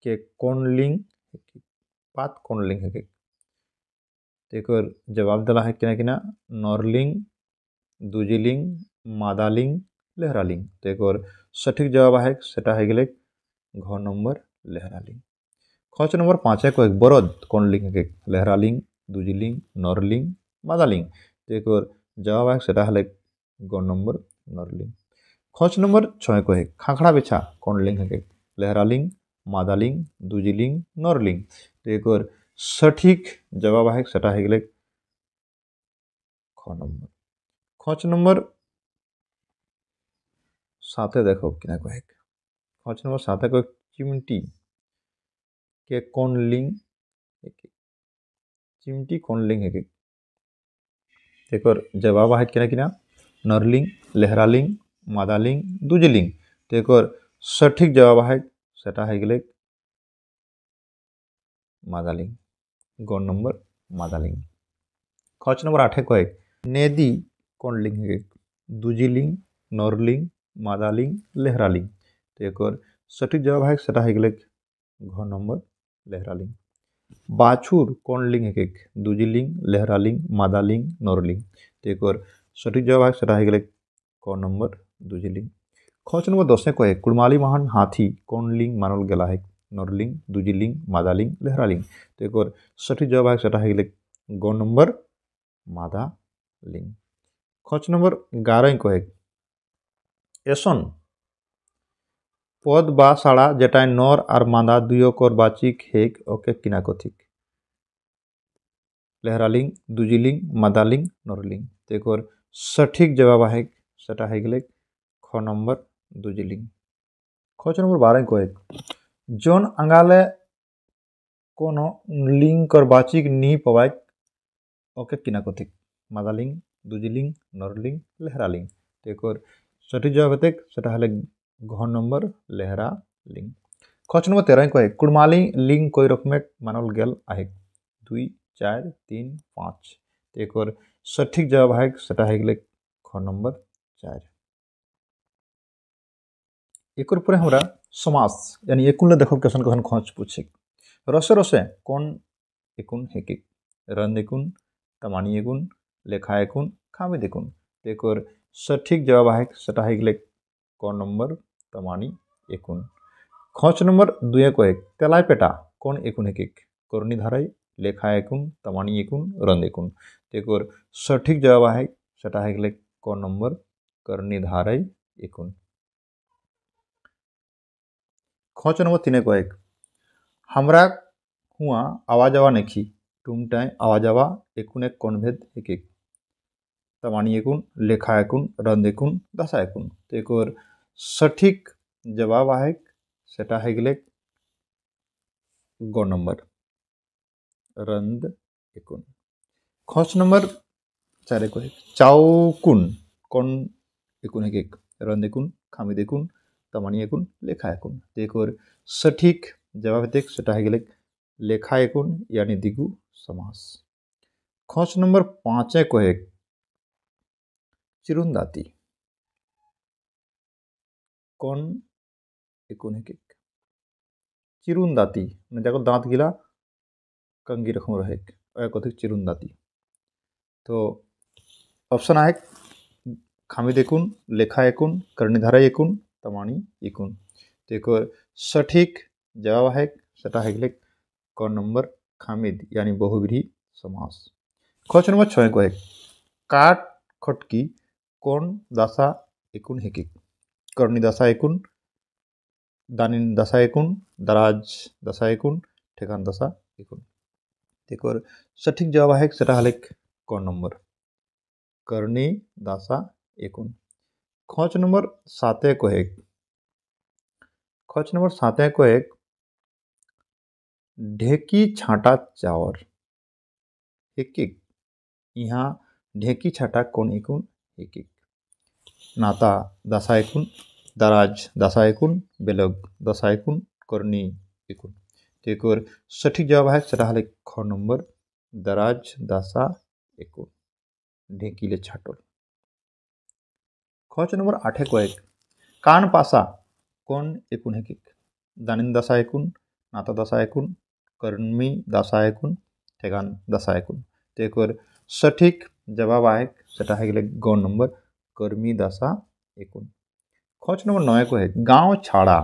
के कौन लिंग पात कौन लिंग है तो एक जवाब दला है किना क्या नॉर्लिंग दुजिलिंग मादालिंग लेहरालिंग तो एक और सठिक जवाब है से है गले घ नंबर लेहरालिंग खच नंबर पाँच है को एक बरद कौन लिंग के लेहरालिंग दुजिलिंग नॉर्लिंग मादालिंग तो एक और जवाब है से है ग नंबर नॉर्लिंग खच नंबर छः को है खाखड़ा बिछा कौन लिंग के लेहरालिंग मादालिंग दुजिलिंग नॉर्लिंग तो एक और सठिक जवाब है से नम्बर खच नम्बर सात देख क्या कहे खच नम्बर सात कह चिमटी के कौन लिंग चिमटी कौन लिंग है एक जवाब है क्या क्या नरलिंग लेहरालिंग मादालिंग दुजलिंग लिंग एक सठिक जवाब है से मादा लिंग गण नंबर मादालिंग खच नम्बर आठे कैक नेदी कणलिंग दुजिलिंग नरलिंग मादालिंग लिंग तो एक सठिक जवाब है सेटा हो गए घ नंबर लेहरालिंग बाछुर लिंग एक दुजिलिंग लेहरालिंग मादालिंग नरलिंग तो एक सठिक जवाब है सेटा हो गए नम्बर नंबर लिंग खच नम्बर दस कैक कुड़माली महान हाथी कौन लिंग मानल गला है নরলিং দুজিলিং মাদালিং লেহরালিং तो एक और जवाब आएगा सेटा है ग नंबर मादा लिंग खच नंबर गार को है एसन पद बा साड़ा जेटा नर और मादा दुयकर बाचिक हेक ओके किना कथिक लेहरालिंग दुजिलिंग मादालिंग नरलिंग तो एक सठिक जवाब है सेटा है ख नंबर दुजिलिंग खच नंबर बारह कहे जौन अंगाले लिंग लिंकर बाचिक नी पवाइक ओके दूजी मादालिंग नर नरलिंग लेहरालिंग लिंग एक सठिक जवाब हेतेक से घर घ नम्बर लेहरा लिंग तो खच नम्बर तेरह कहे कुड़माली लिंग कई रकमे मानल गल आहे दुई चार तीन पाँच तो एक सठिक जवाब है सेटा है नम्बर चार একুর পরে আমরা সমাজ ইয়ানি একুনলে দেখো কেসন কেসন খোঁজ পুছি রসে রসে কোন একুন হেকিক রন একুন তামানি একুন লেখা একুন খামিদ একুন একর সঠিক জবাব হয় সেটা হয়ে গেলে ক নম্বর তামানি একুন খোঁজ নম্বর দুয়ে কয়েক তেলায় পেটা কোন একুন হেকিক করণী ধারাই লেখা একুন তামানি একুন রন একুন একর সঠিক জবাব হয় সেটা হয়ে গেলে ক নম্বর করণী ধারাই একুন ख वो तीन को एक हमरा हुआ आवाज आवा नेखी टूम टाइम आवाज आवा एक कौनभेद एक एक तमानी एक लेखा एक रंद एक दशा एक तो एक और सठिक जवाब आएक से गले ग नंबर रंद एक खोच नंबर चार एक चाउकुन कौन एक एक रंद एकुन खामिद एकुन তামানি একুন লেখা একুন দেখর সঠিক জবাব দেখ সেটা হয়ে গেলে লেখা একুন यानी दिगु समास खोज नंबर पाँच को है चिरुंदाती कौन एकुन है केक चिरुंदाती मैं जाको दांत गिला कंगी रखूँ रहे एक चिरुंदाती तो ऑप्शन आए खामी एकुन लेखा एकुन कर्णिधारा एकुन तमाणी इकुन तो एक सठीक जवाब है सेटा है क नंबर खामिद यानी बहुविधि समास खच नंबर छः को है काट खटकी कौन दासा एकुन हेकिक कर्णी दासा इकुन दानिन दासा एकुन दराज दासा एकुन ठेकान दासा एकुन तो एक और जवाब है सेटा है क नंबर कर्णी दासा एकुन खोच नंबर सातें को एक खोच नंबर सात को एक ढेकी छाटा चावर एक एक यहाँ ढेकी छाटा कौन एक एक नाता दशा एकूण दराज दशा एकूण बेलग दसा एकूण करणी तो एक और सठिक जवाब है से ख नम्बर दराज दशा দাসা ढेकी ले छाटल खर्च नंबर आठे कयेक कान पासा कोण एकूण हेकीक जाणीन दासा एकूण नाता दासा एकूण कर्मी दासा एकूण ठेकान दासा एकूण तेकर सठीक जवाब आहे সেটা হয়ে গেলে গ নম্বর কর্মী দাসা একুন খোঁজ নম্বর নয় কয়ে গাঁও ছাড়া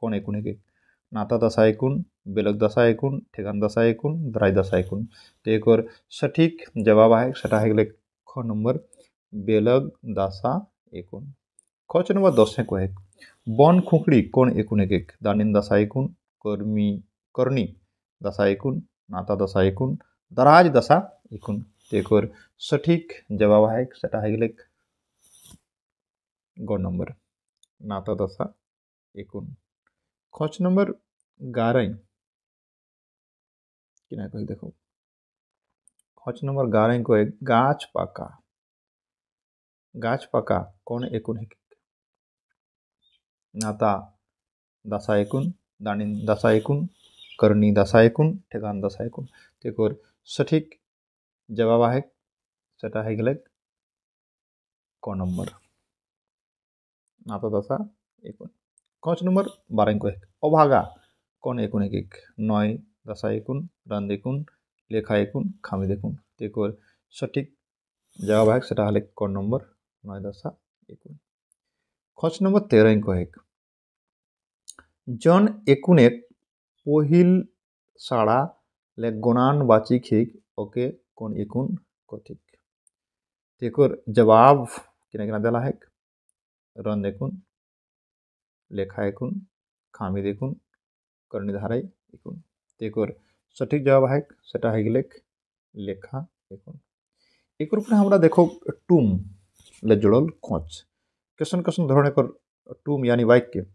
কোন একুন একে নাতা দাসা একুন বেলক দাসা একুন ঠিকান দাসা একুন দ্রাই দাসা একুন তো এক সঠিক জবাব आहे সেটা হয়ে গেলে খ নম্বর বেলক দাসা एकूण খ নম্বর দশ কয়েক বন खुखड़ी কোণ একूण एक एक दानिन दशा एकूण कर्मी कर्णी दशा एकूण नाता दशा एकूण दराज दशा एकूण तेकोर सठीक जवाब है सेटा आहे नंबर नाता दशा एकूण খচ নম্বর গারাই কিনা কই দেখো नंबर गारे को কয়েক গাছ গাছপাকা কোণ একুন नाता दासा एकूण दाणीन दासा एकूण करणी दासा एकूण ठेकाण दासा एकूण तेकोर सठीक जवाब आहे সেটা হয়ে গেলে ক নম্বর নাতা দাসা একুণ কচ নম্বর বারেন কয়েক অভাগা কোন একুণ এক এক নয় দাসা একুণ রান দেখুন লেখা একুণ খামি দেখুন তেকোর সঠিক জবাব হয় সেটা হলে ক নম্বর নয় দশা একুন খচ নম্বর তেরো কয়েক জন একুনেক পহিল সাড়া লে গণান বাচি খিক ওকে কোন একুন কথিক তেকর জবাব কিনা কিনা দেলা হেক রন দেখুন লেখা একুন খামি দেখুন কর্ণিধারাই একুন তেকর সঠিক জবাব হেক সেটা হেগলেক লেখা একুন একর পরে আমরা দেখো টুম खोज কোঁচ কেসন धरण एक टूम यानी वाक्य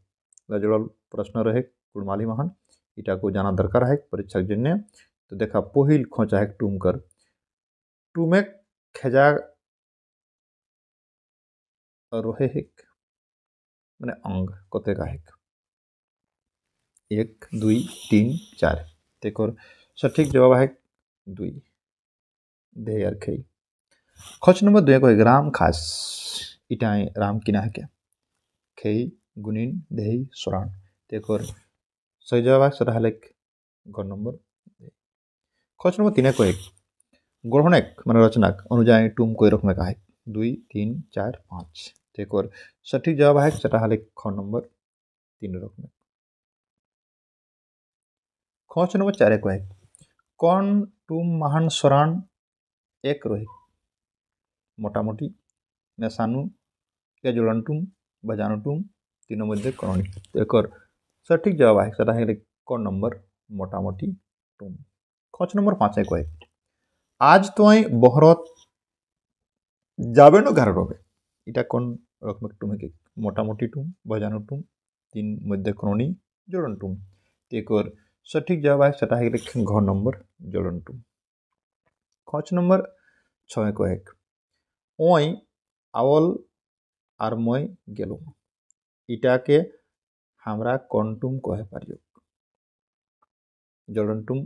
प्रश्न रहे রহে महान इटा को जाना दरकार है परीक्षक জন্য तो देखा पोहिल खोचा है टूम कर टूमे खेजा रोहे हिक मैंने अंग कते का हिक एक दुई तीन चार देखो और सठीक जवाब है दुई देर खेई खोज नंबर दुए कह राम खास इटाई राम किना है खेई गुनिन देही सोरान तेकर सैजवाक सराहलेक घर नंबर खोज नंबर तीन को एक ग्रहणेक मान रचना अनुजाई टूम कोई रकम का है दुई तीन चार पाँच तेकर सठिक जवाब है सराहलेक ख नंबर तीन रकम खोज नंबर चार को एक कौन टूम महान सोरान एक रोहित मोटामोटी নেশানু या জ্বলনটুম বা तीनों मध्य करणी तो एक सठिक जवाब है सर है क नंबर मोटामोटी टुम खच नंबर पाँच है कहे आज तो आई बहरत जाबे नो घर रोबे इटा कौन रकम टुमे के मोटामोटी टुम बजानो टुम तीन मध्य करणी जोड़न टुम तो एक सठिक जवाब है सटा है घर नंबर जोड़न टुम खच नंबर छः को एक ওই আওল আর মই গেল ইটাকে আমরা কন্টুম কহে পারিও জড়নটুম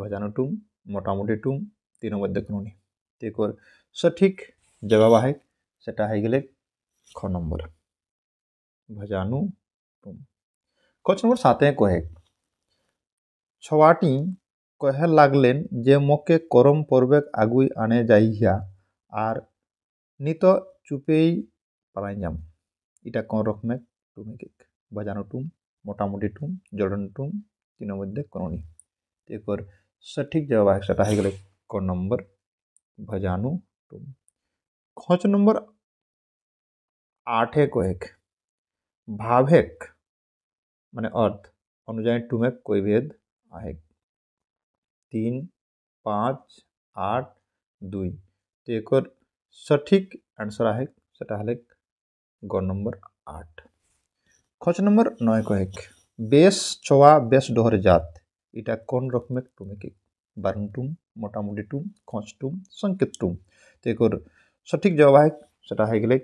ভজানটুম মোটামুটি টুম তিন মধ্যে কোনোনি তেকর সঠিক জবাব আহে সেটা হয়ে গেলে খ নম্বর ভজানু টুম কচ নম্বর সাথে কহে ছওয়াটি কহে লাগলেন যে মোকে করম পর্বেক আগুই আনে যাইয়া আর নিত চুপেই পালাই যাম এটা ᱠᱚᱱ ᱨᱚᱠᱚᱢᱮᱨ ᱴᱩᱢ ᱮᱠᱮᱠ বাজানো টুম মোটামুটি টুম জড়ানো টুম তিন মধ্যে কোনোটি এরপর সঠিক জবাব সেটা হয়ে গেল ক নম্বর ভজানু টুম খোঁজ নম্বর আঠে কয়েক ভাবেক মানে অর্থ অনুযায়ী টুমে কই ভেদ আহেক তিন পাঁচ আট দুই तो एक और सठिक आंसर आहे सेटा है ग नंबर आठ खोज नंबर नय कहेक बेस ছোয়া বেশ ডহরে জাত এটা কোন রকমের টুমেকিক বারং টুম মোটামুটি টুম খোঁজ টুম সংকেত টুম তো একর সঠিক জবাব হয় সেটা হয়ে গেলে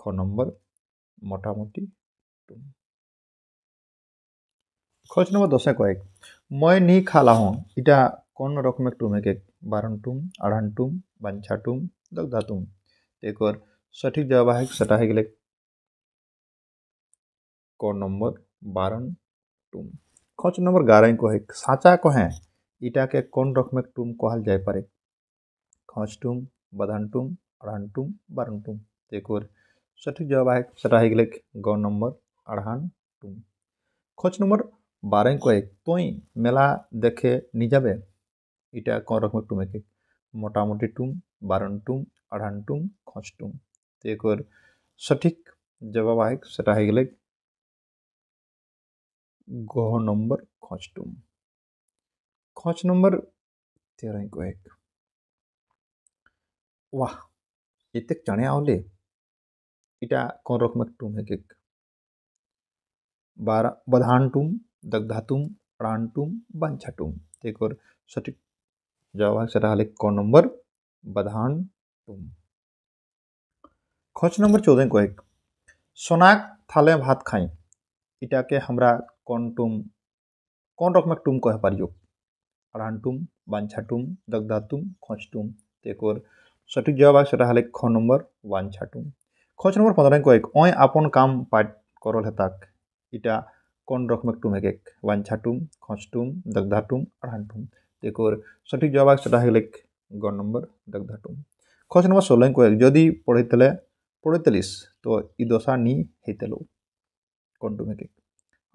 খ নম্বর মোটামুটি টুম খোঁজ নম্বর দশে কয়েক মই নি খালা হন এটা কোন রকমের টুমেকিক बारंटुम আড়ান্টুম বাঞ্ছাটুম দগ্ধাতুম তো एकर सठिक जवाब है सटा है क नंबर बारन टुम खच नंबर गारह को है साचा को है इटा के कौन रकमे टुम कहा जाए पारे खच टुम बधन टुम अड़हन टुम बारन टुम तो एकर सठिक जवाब है सटा है ग नंबर अड़हन टुम खच नंबर बारह को है तुई मेला देखे नहीं जाबे এটা ক রকমের টুম এক এক মোটামুটি টুম বারণ টুম আড়ান টুম খঁচ টুম তো এর সঠিক জবাব আহে সেটা হয়ে গেলে গহ নম্বর খঁচ টুম খঁচ নম্বর तेरह को एक वाह एत चणे आवले इटा कौन रकमेक टूम है केक बारा बधान टूम दग्धातुम प्राण टूम बांछा टूम एक और सटीक जवाब से रहा क नंबर बधान टुम खोज नंबर चौदह को सोनाक थाले भात खाई इटा के हमरा कौन टुम कौन रकम टुम कह पारियो अड़ान टुम बांछा टुम दगदा टुम खोज टुम तेकोर तो सठिक जवाब से रहा ख नंबर बांछा टुम खोज नंबर पंद्रह कैक एक अय अपन काम पाठ करल हेताक इटा कौन रकम टुम एक एक टुम खोज टुम दगदा टुम अड़ान टुम देखो सठिक जवाब आगे ग नंबर देखाटू क्वेश्चन नंबर षोल कह जदि पढ़े पढ़ेतालीस तो इ दशा नहीं हेतु कौन टूम है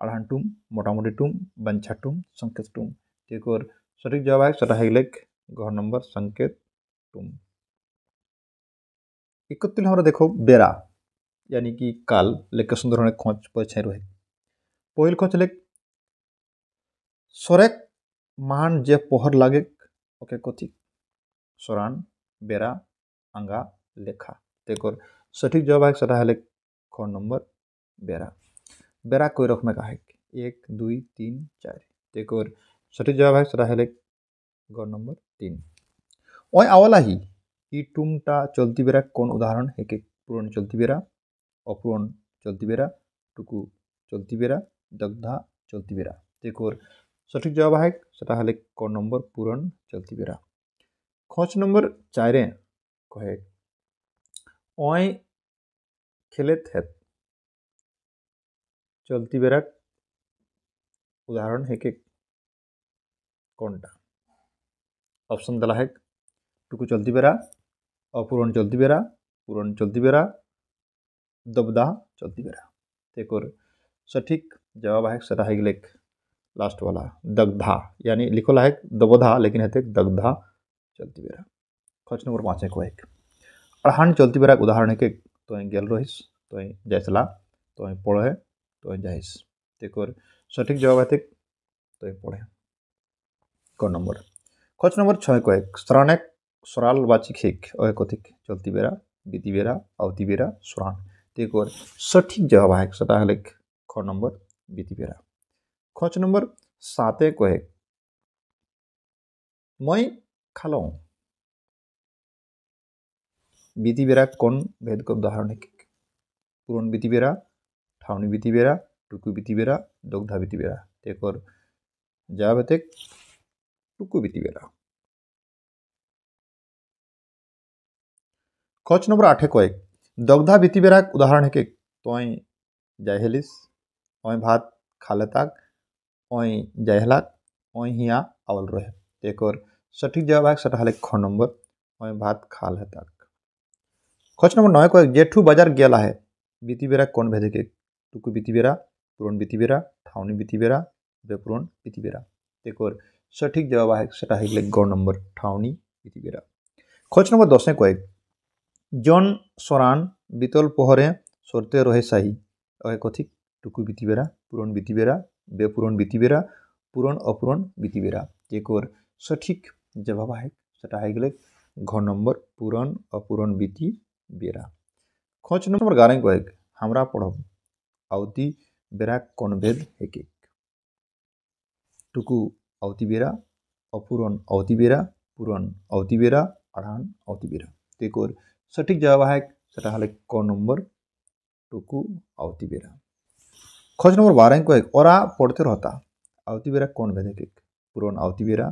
आढ़ान टूम मोटामोटी टूम बांछा टूम संकेत टूम देखो सठिक जवाब आगे ग नंबर संकेत टूम एक हमारा देखो बेरा यानी कि काल लेकिन सुंदर खोज पर छाई रोहे पहल खोज लेक सरेक માંડ যে પહોર লাগে ওকে কথিক সরান বেড়া আঙ্গা লেখা তেকর সঠিক জবাব আছে সেটা হলে খ নম্বর বেড়া বেড়া কই রকমে কাহেক এক দুই তিন চার তেকর সঠিক জবাব আছে সেটা হলে গ নম্বর তিন ওই আওয়ালাহি ই টুমটা চলতি বেড়া কোন উদাহরণ হেকে পুরন চলতি বেড়া অপূরণ চলতি বেড়া টুকু চলতি বেড়া দগ্ধা চলতি বেড়া তেকর सठिक जवाब है से क नंबर पूरण चलती बेरा खच नंबर चार कहे ओय खेले थे चलती बेरा उदाहरण है के कौनटा ऑप्शन दला है टुकु चलती बेरा अपूरण चलती बेरा पूरण चलती बेरा दबदाह चलती बेरा तेकोर सठिक जवाब है सदा है लेख लास्ट वाला दग्धा यानी ला है दबोधा लेकिन है तो दग्धा चलती बेरा खर्च नंबर पाँच को एक अड़हान चलती बेरा उदाहरण तो तो है तुम गेल रहीस तो जैसला तुम पढ़े तुम जाहिस और सठिक जवाब है तुम पढ़े क नंबर खर्च नंबर छः को एक सरान एक सराल वाचिक हिक और कथिक चलती बेरा बीती बेरा आवती बेरा सरान तेकर सठिक जवाब है लेख ख नंबर बीती बेरा খচ নম্বর সাতে কয়েক মই খালং বিতিবেরা কোন ভেদক উদাহরণ পুরন বিতিবেরা ঠাউনি বিতিবেরা টুকু বিতিবেরা দগ্ধা বিতিবেরা তেকর যা ভেতেক টুকু বিতিবেরা খচ নম্বর আঠে কয়েক দগ্ধা বিতিবেরাক উদাহরণ হেকে তই যাই হেলিস তই ভাত খালে তাক ओं जैला ओं हिया अवल रहे एक सठिक जवाब है सर ख नम्बर ओं भात खाल है तक खोज नम्बर नए कह जेठू बाजार गेल है बीती बेरा कौन भेजे के टुकु बीती बेरा पुरन बीती बेरा ठावनी बीती बेरा बेपुरन बीती बेरा एक और सठिक जवाब है सेटा है ग नम्बर ठावनी बीती बेरा खोज नम्बर दस कह जन सरान बीतल पोहरे सरते रहे साही कथिक टुकु बीती बेरा पुरन बीती बेरा बेपूरण बीतीबेरा पूरण अपूरण बीतीबेरा एकर सठिक जवाब है সেটা হয়ে গেলে ঘ নম্বর পূরণ অপূরণ বিতি বেড়া খোঁজ নম্বর গারে কয়েক আমরা পড়ব আউতি বেড়া কনভেদ এক এক টুকু আউতি বেড়া অপূরণ আউতি বেড়া পূরণ আউতি বেড়া আড়ান আউতি বেড়া তেকর সঠিক জবাব হয় সেটা হলে ক নম্বর টুকু আউতি বেড়া खोज नंबर बारह को एक और पढ़ते रहता কোন ভেদে भेदे পুরন पूरण आवतीबेरा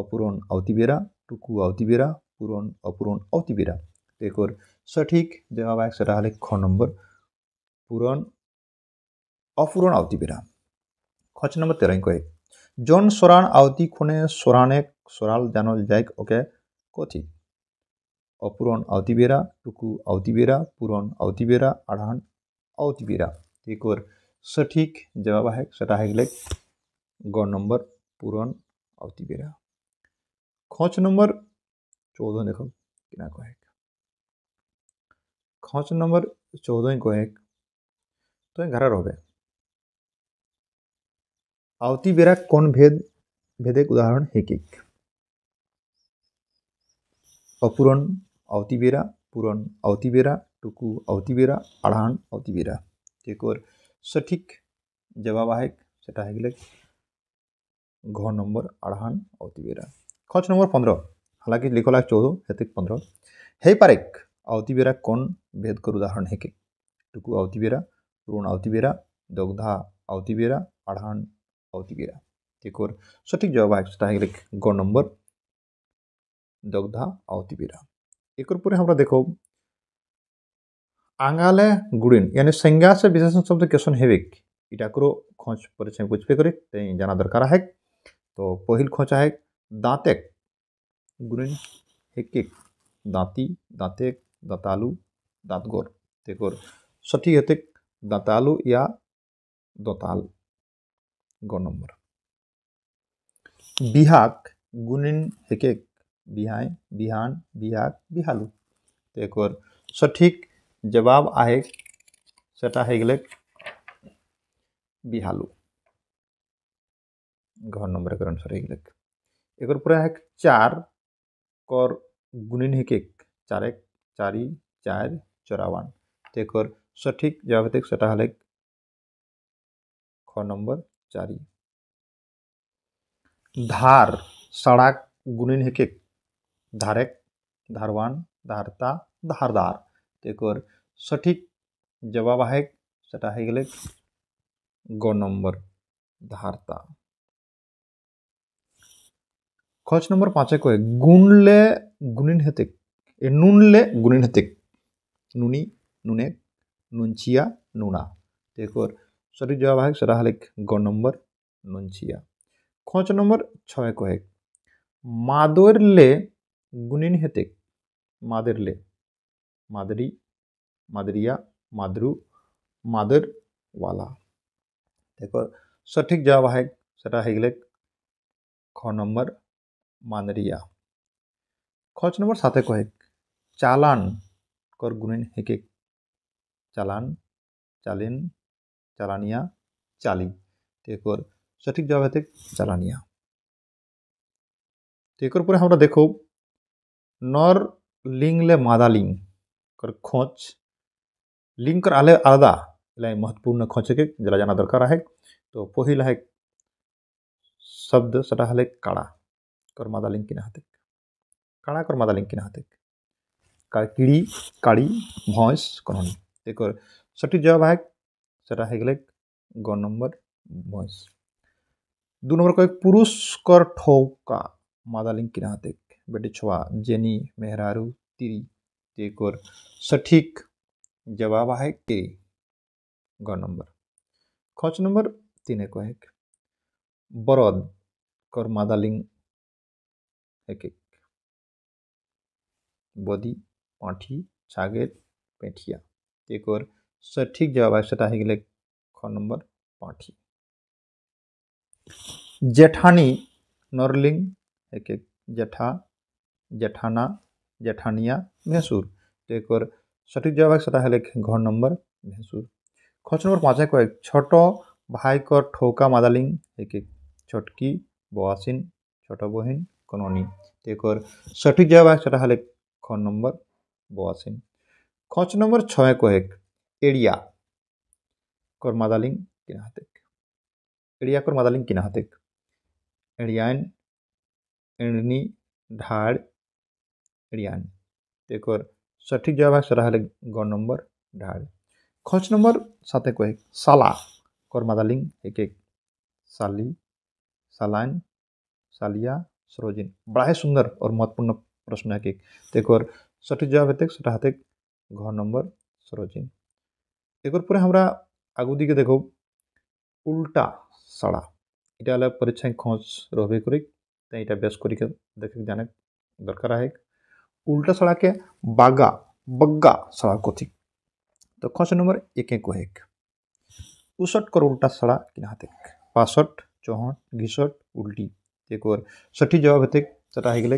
অপূরণ আউতিবেরা টুকু আউতিবেরা পূরণ অপূরণ আউতিবেরা এরপর সঠিক দেওয়া এক সেটা হলে খ নম্বর পূরণ অপূরণ আউতিবেরা খোঁজ নম্বর তেরো কয়ে জন সরান আউতি খুনে সরানে সরাল জানল যাইক ওকে কথি অপূরণ আউতিবেরা টুকু আউতিবেরা পূরণ আউতিবেরা আড়ান আউতিবেরা एकोर सठीक जवाब है सटा है ग नंबर पूरण अवती बेरा खच नंबर चौदह देख क्या कहे खच नंबर चौदह कहे तो घर रहे आवती बेरा कौन भेद भेदे उदाहरण हेक एक अपूरण आवती बेरा पूरण आवती बेरा टुकु आवती बेरा आढ़ान आवती बेरा ত্রিকোর সঠিক জবাব আহে সেটা হয়ে গেলে ঘর নম্বর আড়হান অতিবেরা খচ নম্বর পনেরো हालांकि लिखला चौदह हेतिक पंद्रह हे पारेक आवतीबेरा कौन भेद कर उदाहरण है के टुकु आवतीबेरा ऋण आवतीबेरा दग्धा आवतीबेरा आढ़ान आवतीबेरा एक और सठिक जवाब है है नम्बर दग्धा आवतीबेरा एक और पूरे हमारा देखो आंगाले गुड़िन यानी संज्ञा से विशेषण शब्द क्वेश्चन हेवे इटाकरो खोज परिचय में कुछ पे करे ते जाना दरकार है तो पहिल खोज है दातेक गुड़िन हेकिक दाती दातेक दांतालू दातगोर तेगोर सठी हेतु दांतालू या दताल ग नंबर बिहाक गुनिन हेकेक बिहाय बिहान बिहाक बिहालु तो सठीक जवाब आए सेटा बिहालू घर नंबर एक आंसर एक पूरा है चार कर गुणिन है एक चार एक चारि चार चौरावन तो एक सठिक जवाब तक सेटा हल ख नंबर चारि धार सड़क गुणिन है धारे धारवान धारता धारदार ଏକର୍ ସଠିକ୍ ଜବାବ୍ ଆହେ ସେଟା ହେଇଗଲେ ଗ ନମ୍ବର ଧାରତା খচ নম্বর পাঁচে কয়ে গুণলে গুণিন হেতেক এ নুনলে গুণিন হেতেক নুনি নুনে নুনচিয়া নুনা দেখর সঠিক জবাব হয় সেটা হলে গ নম্বর নুনচিয়া খচ নম্বর ছয় কয়েক মাদরলে গুণিন হেতেক মাদেরলে मादरी मादरिया मादरू मादर वाला देखो सठिक जवाब है সেটা হয়ে গেলে খ নম্বর মানরিয়া খচ নম্বর সাথে কয়েক চালান কর গুণেন হেকে চালান চালেন চালানিয়া চালি তেকর সঠিক জবাব হেতে চালানিয়া তেকর পরে আমরা দেখো নর লিংলে মাদালিং कर खोज लिंक आले आलदा लाइन महत्वपूर्ण खोज के जरा जाना दरकार है तो पहला है शब्द सेटा हले काड़ा कर मादा लिंक किना हते काड़ा कर मादा लिंक किना हते कीड़ी काड़ी भैंस कनोनी देखो सटी जवाब है सेटा है ग नंबर भैंस दो नंबर कह पुरुष कर ठोका मादा लिंक किना हते बेटी छवा जेनी मेहरारू तीरी एक सटीक जवाब है के ग नंबर खच नंबर तीन एक बरद कर मादालिंग एक एक बदी पाठी छागेर पेठिया एक और सटीक जवाब है सेटा ख नंबर पाठी जेठानी नरलिंग एक एक जेठा जेठाना जेठानिया मेहसूर तो एक सठिक जवाब से घर नम्बर मेहसूर खच नम्बर पाँच है कैक छोट भाई को ठौका मादालिंग एक एक छोटकी बोआसिन छोट बहन कनोनी तो एक सठिक जवाब से खर नम्बर बोआसिन खच नम्बर छः कैक एड़िया कर मादालिंग एड़िया कर मादालिंग कहतेक एड़ियान एंडनी ढाड़ ରିଆନ୍ ତେକର सठिक जवाब ସେଟା ହେଲେ ଗଡ଼ ନମ୍ବର ଢାଳେ ଖର୍ଚ୍ଚ ନମ୍ବର ସାତେ କହେ ସାଲା କର୍ମାଦାଲିଂ एक ଏକ साली सालान सालिया सरोजिन बड़ा ही सुंदर और महत्वपूर्ण प्रश्न है एक एक और सठिक जवाब हेतक सटा हाथ घर सरोजिन एक और पूरे हमारा आगू दिखे देखो उल्टा साला इटा परीक्षा खच रहे कर बेस करके देखे जाने दरकार है उल्टा सड़क है बागा बग्गा सड़ा थी तो खस नंबर एक एक एक उसठ कर उल्टा सड़ा थे पासठ चौहट घिसठ उल्टी एक और सठी जवाब हेतेक सेटा हो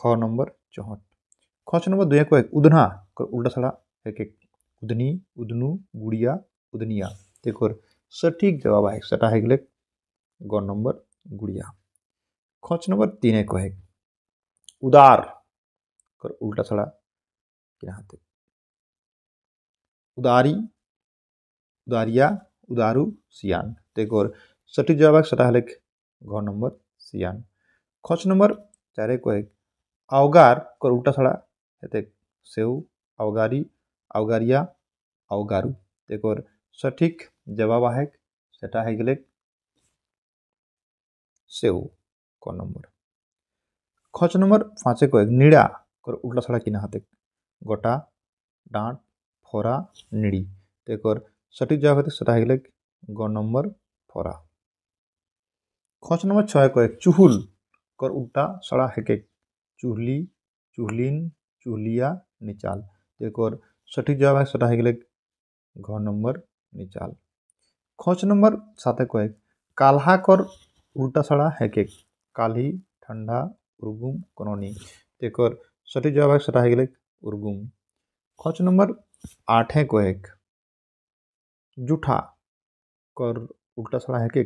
ख नंबर चौहट खस नंबर दुए को एक उदना कर उल्टा सड़ा एक एक उदनी उदनू गुड़िया उदनिया एक और सठीक जवाब है सेटा हो गए ग नंबर गुड़िया खच नंबर तीन एक उदार कर उल्टा छड़ा किनाते उदारी उदारिया उदारू सियान देख और सठी जवाब सटा हल घ नम्बर सियान खच नम्बर चार कहक आवगार कर उल्टा छड़ा हेते सेव अवगारी अवगारिया अवगारू देख और सठिक जवाब आहेक सेटा है गले सेव क नम्बर खच नम्बर पाँचे कहक नीड़ा একর উল্টা ছড়া কিনা হাতে গোটা ডাঁট ফরা নিড়ি তো একর সঠিক জবাব হতে সেটা হয়ে গেলে গ নম্বর ফরা খোঁজ নম্বর ছয় কয়েক চুহুল কর উল্টা সড়া হেকেক চুহলি চুহলিন চুহলিয়া নিচাল তো একর সঠিক জবাব হয় সেটা হয়ে গেলে ঘ নম্বর নিচাল খোঁজ নম্বর সাথে কয়েক কালহা কর উল্টা সড়া হেকেক কালি ঠান্ডা উরগুম কননি তো একর সঠিক জবাব সেটা उर्गुम গেলে नंबर आठ है को एक जूठा कर उल्टा सड़ा है कि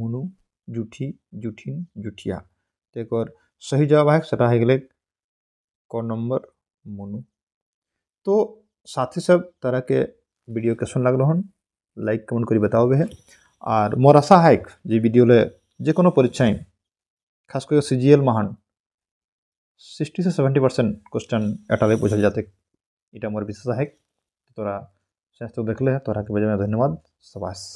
मुनु जुठी जूठिन जुठिया तो एक और सही जवाब है सटा है गले को नंबर मुनु तो साथ ही सब तरह के वीडियो कैसन लग रहा लाइक कमेंट कर बताओ है और मोर आशा है जी वीडियो ले जेको कोनो परीक्षाएं खास कर एल महान सिक्सटी से सेवेंटी परसेंट क्वेश्चन एटाले पूछा जाते ये मोर विशेष है तोरा देखले तोरा के वजह में धन्यवाद सबाश